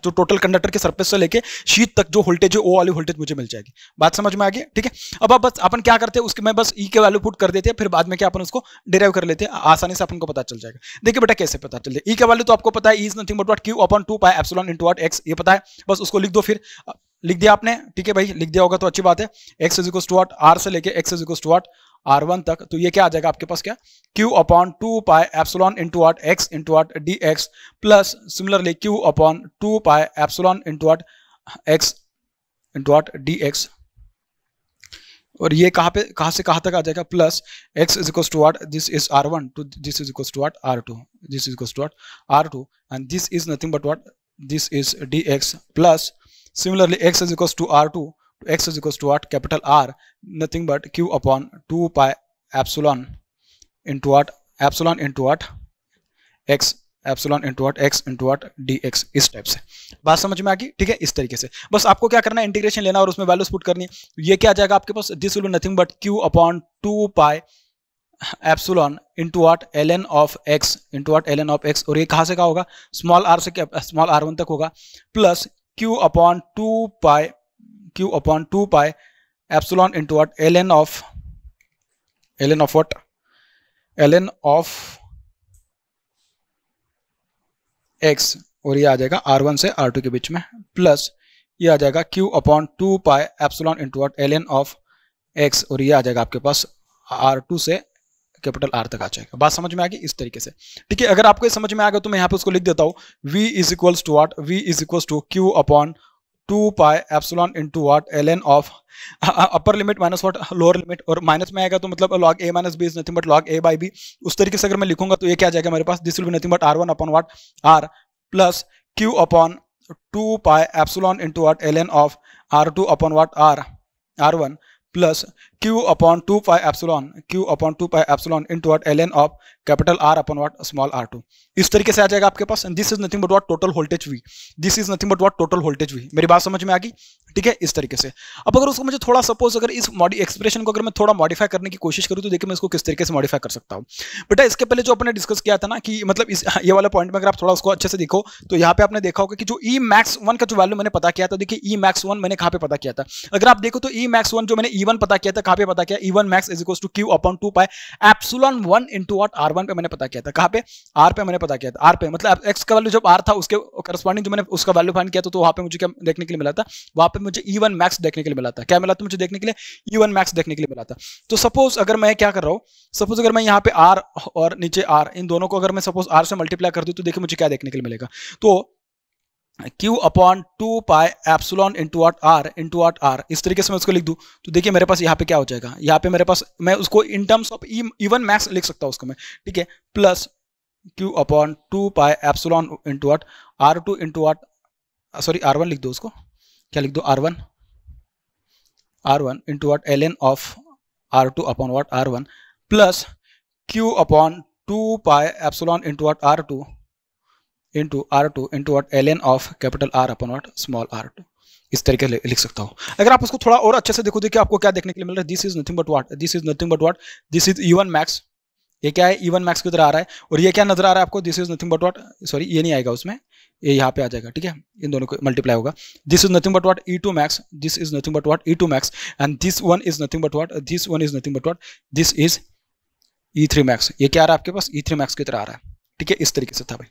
तो टोटल कंडक्टर के सर्फेस से लेकर शीत तक जो वोल्टेज है वो वाली वोल्टेज मुझे मिल जाएगी बात समझ में आ गई ठीक है अब आप बस अपन क्या करते हैं उसके मैं बस ई e के वैल्यू पुट कर देते हैं फिर बाद में क्या अपन उसको डिराइव कर लेते हैं आसानी से अपन को पता चल जाएगा देखिए बेटा कैसे पता चल जाए ई का वैल्यू तो आपको पता है is nothing but what Q upon two pi epsilon into what X ये पता है बस उसको लिख दो फिर लिख दिया आपने ठीक है भाई लिख दिया होगा तो अच्छी बात है X is equal to what R से लेके X is equal to what R one तक तो ये क्या आ जाएगा आपके पास क्या Q upon two pi epsilon into what X into what D X plus similarly Q upon two pi epsilon into what X dot D X और ये कहाँ पे कहाँ से कहाँ तक आ जाएगा plus X is equal to what this is R one to this is equal to what R two this is equal to what R two and this is nothing but what this is D X plus similarly X is equal to R two X is equal to what capital R nothing but Q upon two pi epsilon into what epsilon into what X epsilon into what x into what D X इस type से बात समझ में आ गई ठीक है इस तरीके से बस आपको क्या करना है इंटीग्रेशन लेना और उसमें वैल्यूज पुट करनी ये क्या आ जाएगा आपके पास this will be nothing but Q upon two pi epsilon into what L N of X into what L N of X और ये कहाँ से कहा होगा स्मॉल आर से स्मॉल आर वन तक होगा plus Q upon two pi Q upon two pi epsilon into what L N of L N of what L N of X और ये आ जाएगा आर वन से आर टू के बीच में प्लस ये आ जाएगा Q upon two pi epsilon into L N of X और ये आ जाएगा आपके पास आर टू से कैपिटल आर तक आ जाएगा बात समझ में आ गई इस तरीके से ठीक है अगर आपको समझ में आ गया तो मैं यहाँ पे उसको लिख देता हूँ V is equals to what V is equals to Q upon two pi epsilon into what L N of upper limit minus what lower limit और माइनस में आएगा तो मतलब log A minus B is nothing but log A by B उस तरीके से अगर मैं लिखूंगा तो ये क्या जाएगा मेरे पास this will be nothing but R one upon what R plus Q upon two pi epsilon into what L N of R two upon what R R one plus Q upon 2 pi epsilon Q upon 2 pi epsilon into what ln of capital R upon what small r2 इस तरीके से आ जाएगा आपके पास this is nothing but what total voltage V this is nothing but what total voltage V मेरी बात समझ में आ गई ठीक है इस तरीके से अब अगर उसको मुझे थोड़ा सपोज अगर इस मॉडी एक्सप्रेशन को अगर मैं थोड़ा मॉडिफाई करने की कोशिश करूँ तो देखिए मैं इसको किस तरीके से मॉडिफाई कर सकता हूँ बेटा इसके पहले जो आपने डिस्कस किया था ना कि मतलब इस हाँ, ये वाला पॉइंट में अगर आप थोड़ा उसको अच्छे से देखो तो यहाँ पे आपने देखा होगा कि जो ई मैक्स वन का जो वैल्यू मैंने पता किया था देखिए ई मैक्स वन मैंने कहाँ पे पता किया था अगर आप देखो तो ई मैक्स वन जो मैंने ई e वन पता किया था कहाँ पे पता किया E one max is equal to Q upon two pi epsilon one into what R one पे मैंने पता किया था कहाँ पे आर पे मैंने पता किया था आर पे मतलब एक्स का वैल्यू जब आर था उसके करस्पॉन्डिंग जो मैंने उसका वैल्यू फाइन किया था तो वहां पे मुझे क्या देखने के लिए मिला था वहां पे मुझे इवन e मैक्स देखने के लिए मिला था क्या मिला था मुझे देखने के लिए इवन e मैक्स देखने के लिए मिला था तो सपोज अगर मैं क्या कर रहा हूँ सपोज अगर मैं यहाँ पे आर और नीचे आर इन दोनों को अगर मैं सपोज आर से मल्टीप्लाई कर दू तो देखिए मुझे क्या देखने के लिए मिलेगा तो Q upon two pi epsilon into what R into what R इस तरीके से मैं उसको लिख दूँ तो देखिए मेरे पास यहाँ पे क्या हो जाएगा यहाँ पे मेरे पास मैं उसको in terms of even max लिख सकता हूँ उसको मैं ठीक है plus Q upon two pi epsilon into what R two into what sorry R one लिख दो उसको क्या लिख दो R one R one into what L N of R two upon what R one plus Q upon two pi epsilon into what R two into R two into what L N of capital R upon what small R two इस तरीके से लिख सकता हूँ अगर आप उसको थोड़ा और अच्छे से देखो देखिए आपको क्या देखने के लिए मिल रहा है this is nothing but what this is nothing but what this is even max ये क्या है इवन e मैक्स की तरह आ रहा है और ये क्या नजर आ रहा है आपको this is nothing but what sorry ये नहीं आएगा उसमें ये यहाँ पे आ जाएगा ठीक है इन दोनों को मल्टीप्लाई होगा this is nothing but what E two max this is nothing but what E two max and this one is nothing but what this one is nothing but what this is E three max ये क्या आ रहा है आपके पास ई three max की तरह आ रहा है ठीक है इस तरीके से था भाई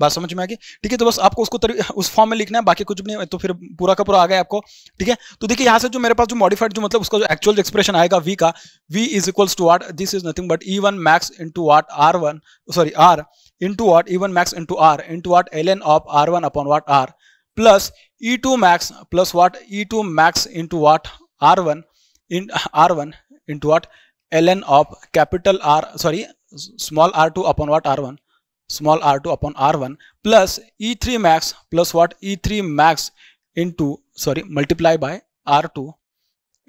बात समझ में आ गई ठीक है तो बस आपको उसको उस फॉर्म में लिखना है बाकी कुछ भी नहीं तो फिर पूरा का पूरा आ गया आपको ठीक है तो देखिए यहाँ से जो मेरे पास जो मॉडिफाइड जो मतलब उसका जो एक्चुअल एक्सप्रेशन आएगा वी का V is equals to what this is nothing but E one max into what R one sorry R into what E one max into R into what L N of R one upon what R plus E two max plus what E two max into what R one in R one into what L N of capital R sorry small R two upon what R one small r2 upon r1 plus e3 max plus what e3 max into sorry multiply by r2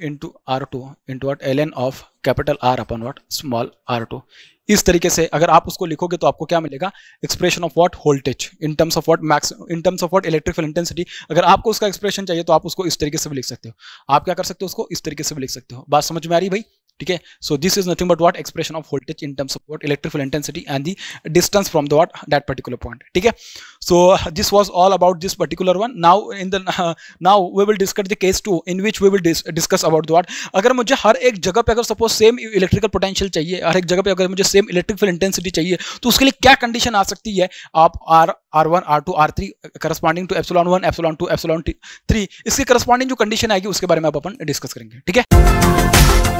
into r2 into what ln of capital R upon what small r2 इस तरीके से अगर आप उसको लिखोगे तो आपको क्या मिलेगा expression of what voltage in terms of what max in terms of what electrical intensity अगर आपको उसका एक्सप्रेशन चाहिए तो आप उसको इस तरीके से भी लिख सकते हो आप क्या कर सकते हो उसको इस तरीके से भी लिख सकते हो बात समझ में आ रही भाई ठीक है so this is nothing but what expression of voltage in terms of what electrical intensity and the distance from the what that particular point ठीक है so this was all about this particular one now in the now we will discuss the case two in which we will discuss about the what अगर मुझे हर एक जगह पे अगर suppose same electrical potential चाहिए हर एक जगह पे अगर मुझे सेम इलेक्ट्रिकल इंटेंसिटी चाहिए तो उसके लिए क्या कंडीशन आ सकती है आप R R one R two R three corresponding to epsilon one epsilon two epsilon three इसके करस्पॉन्डिंग जो कंडीशन आएगी उसके बारे में आप अपन डिस्कस करेंगे ठीक है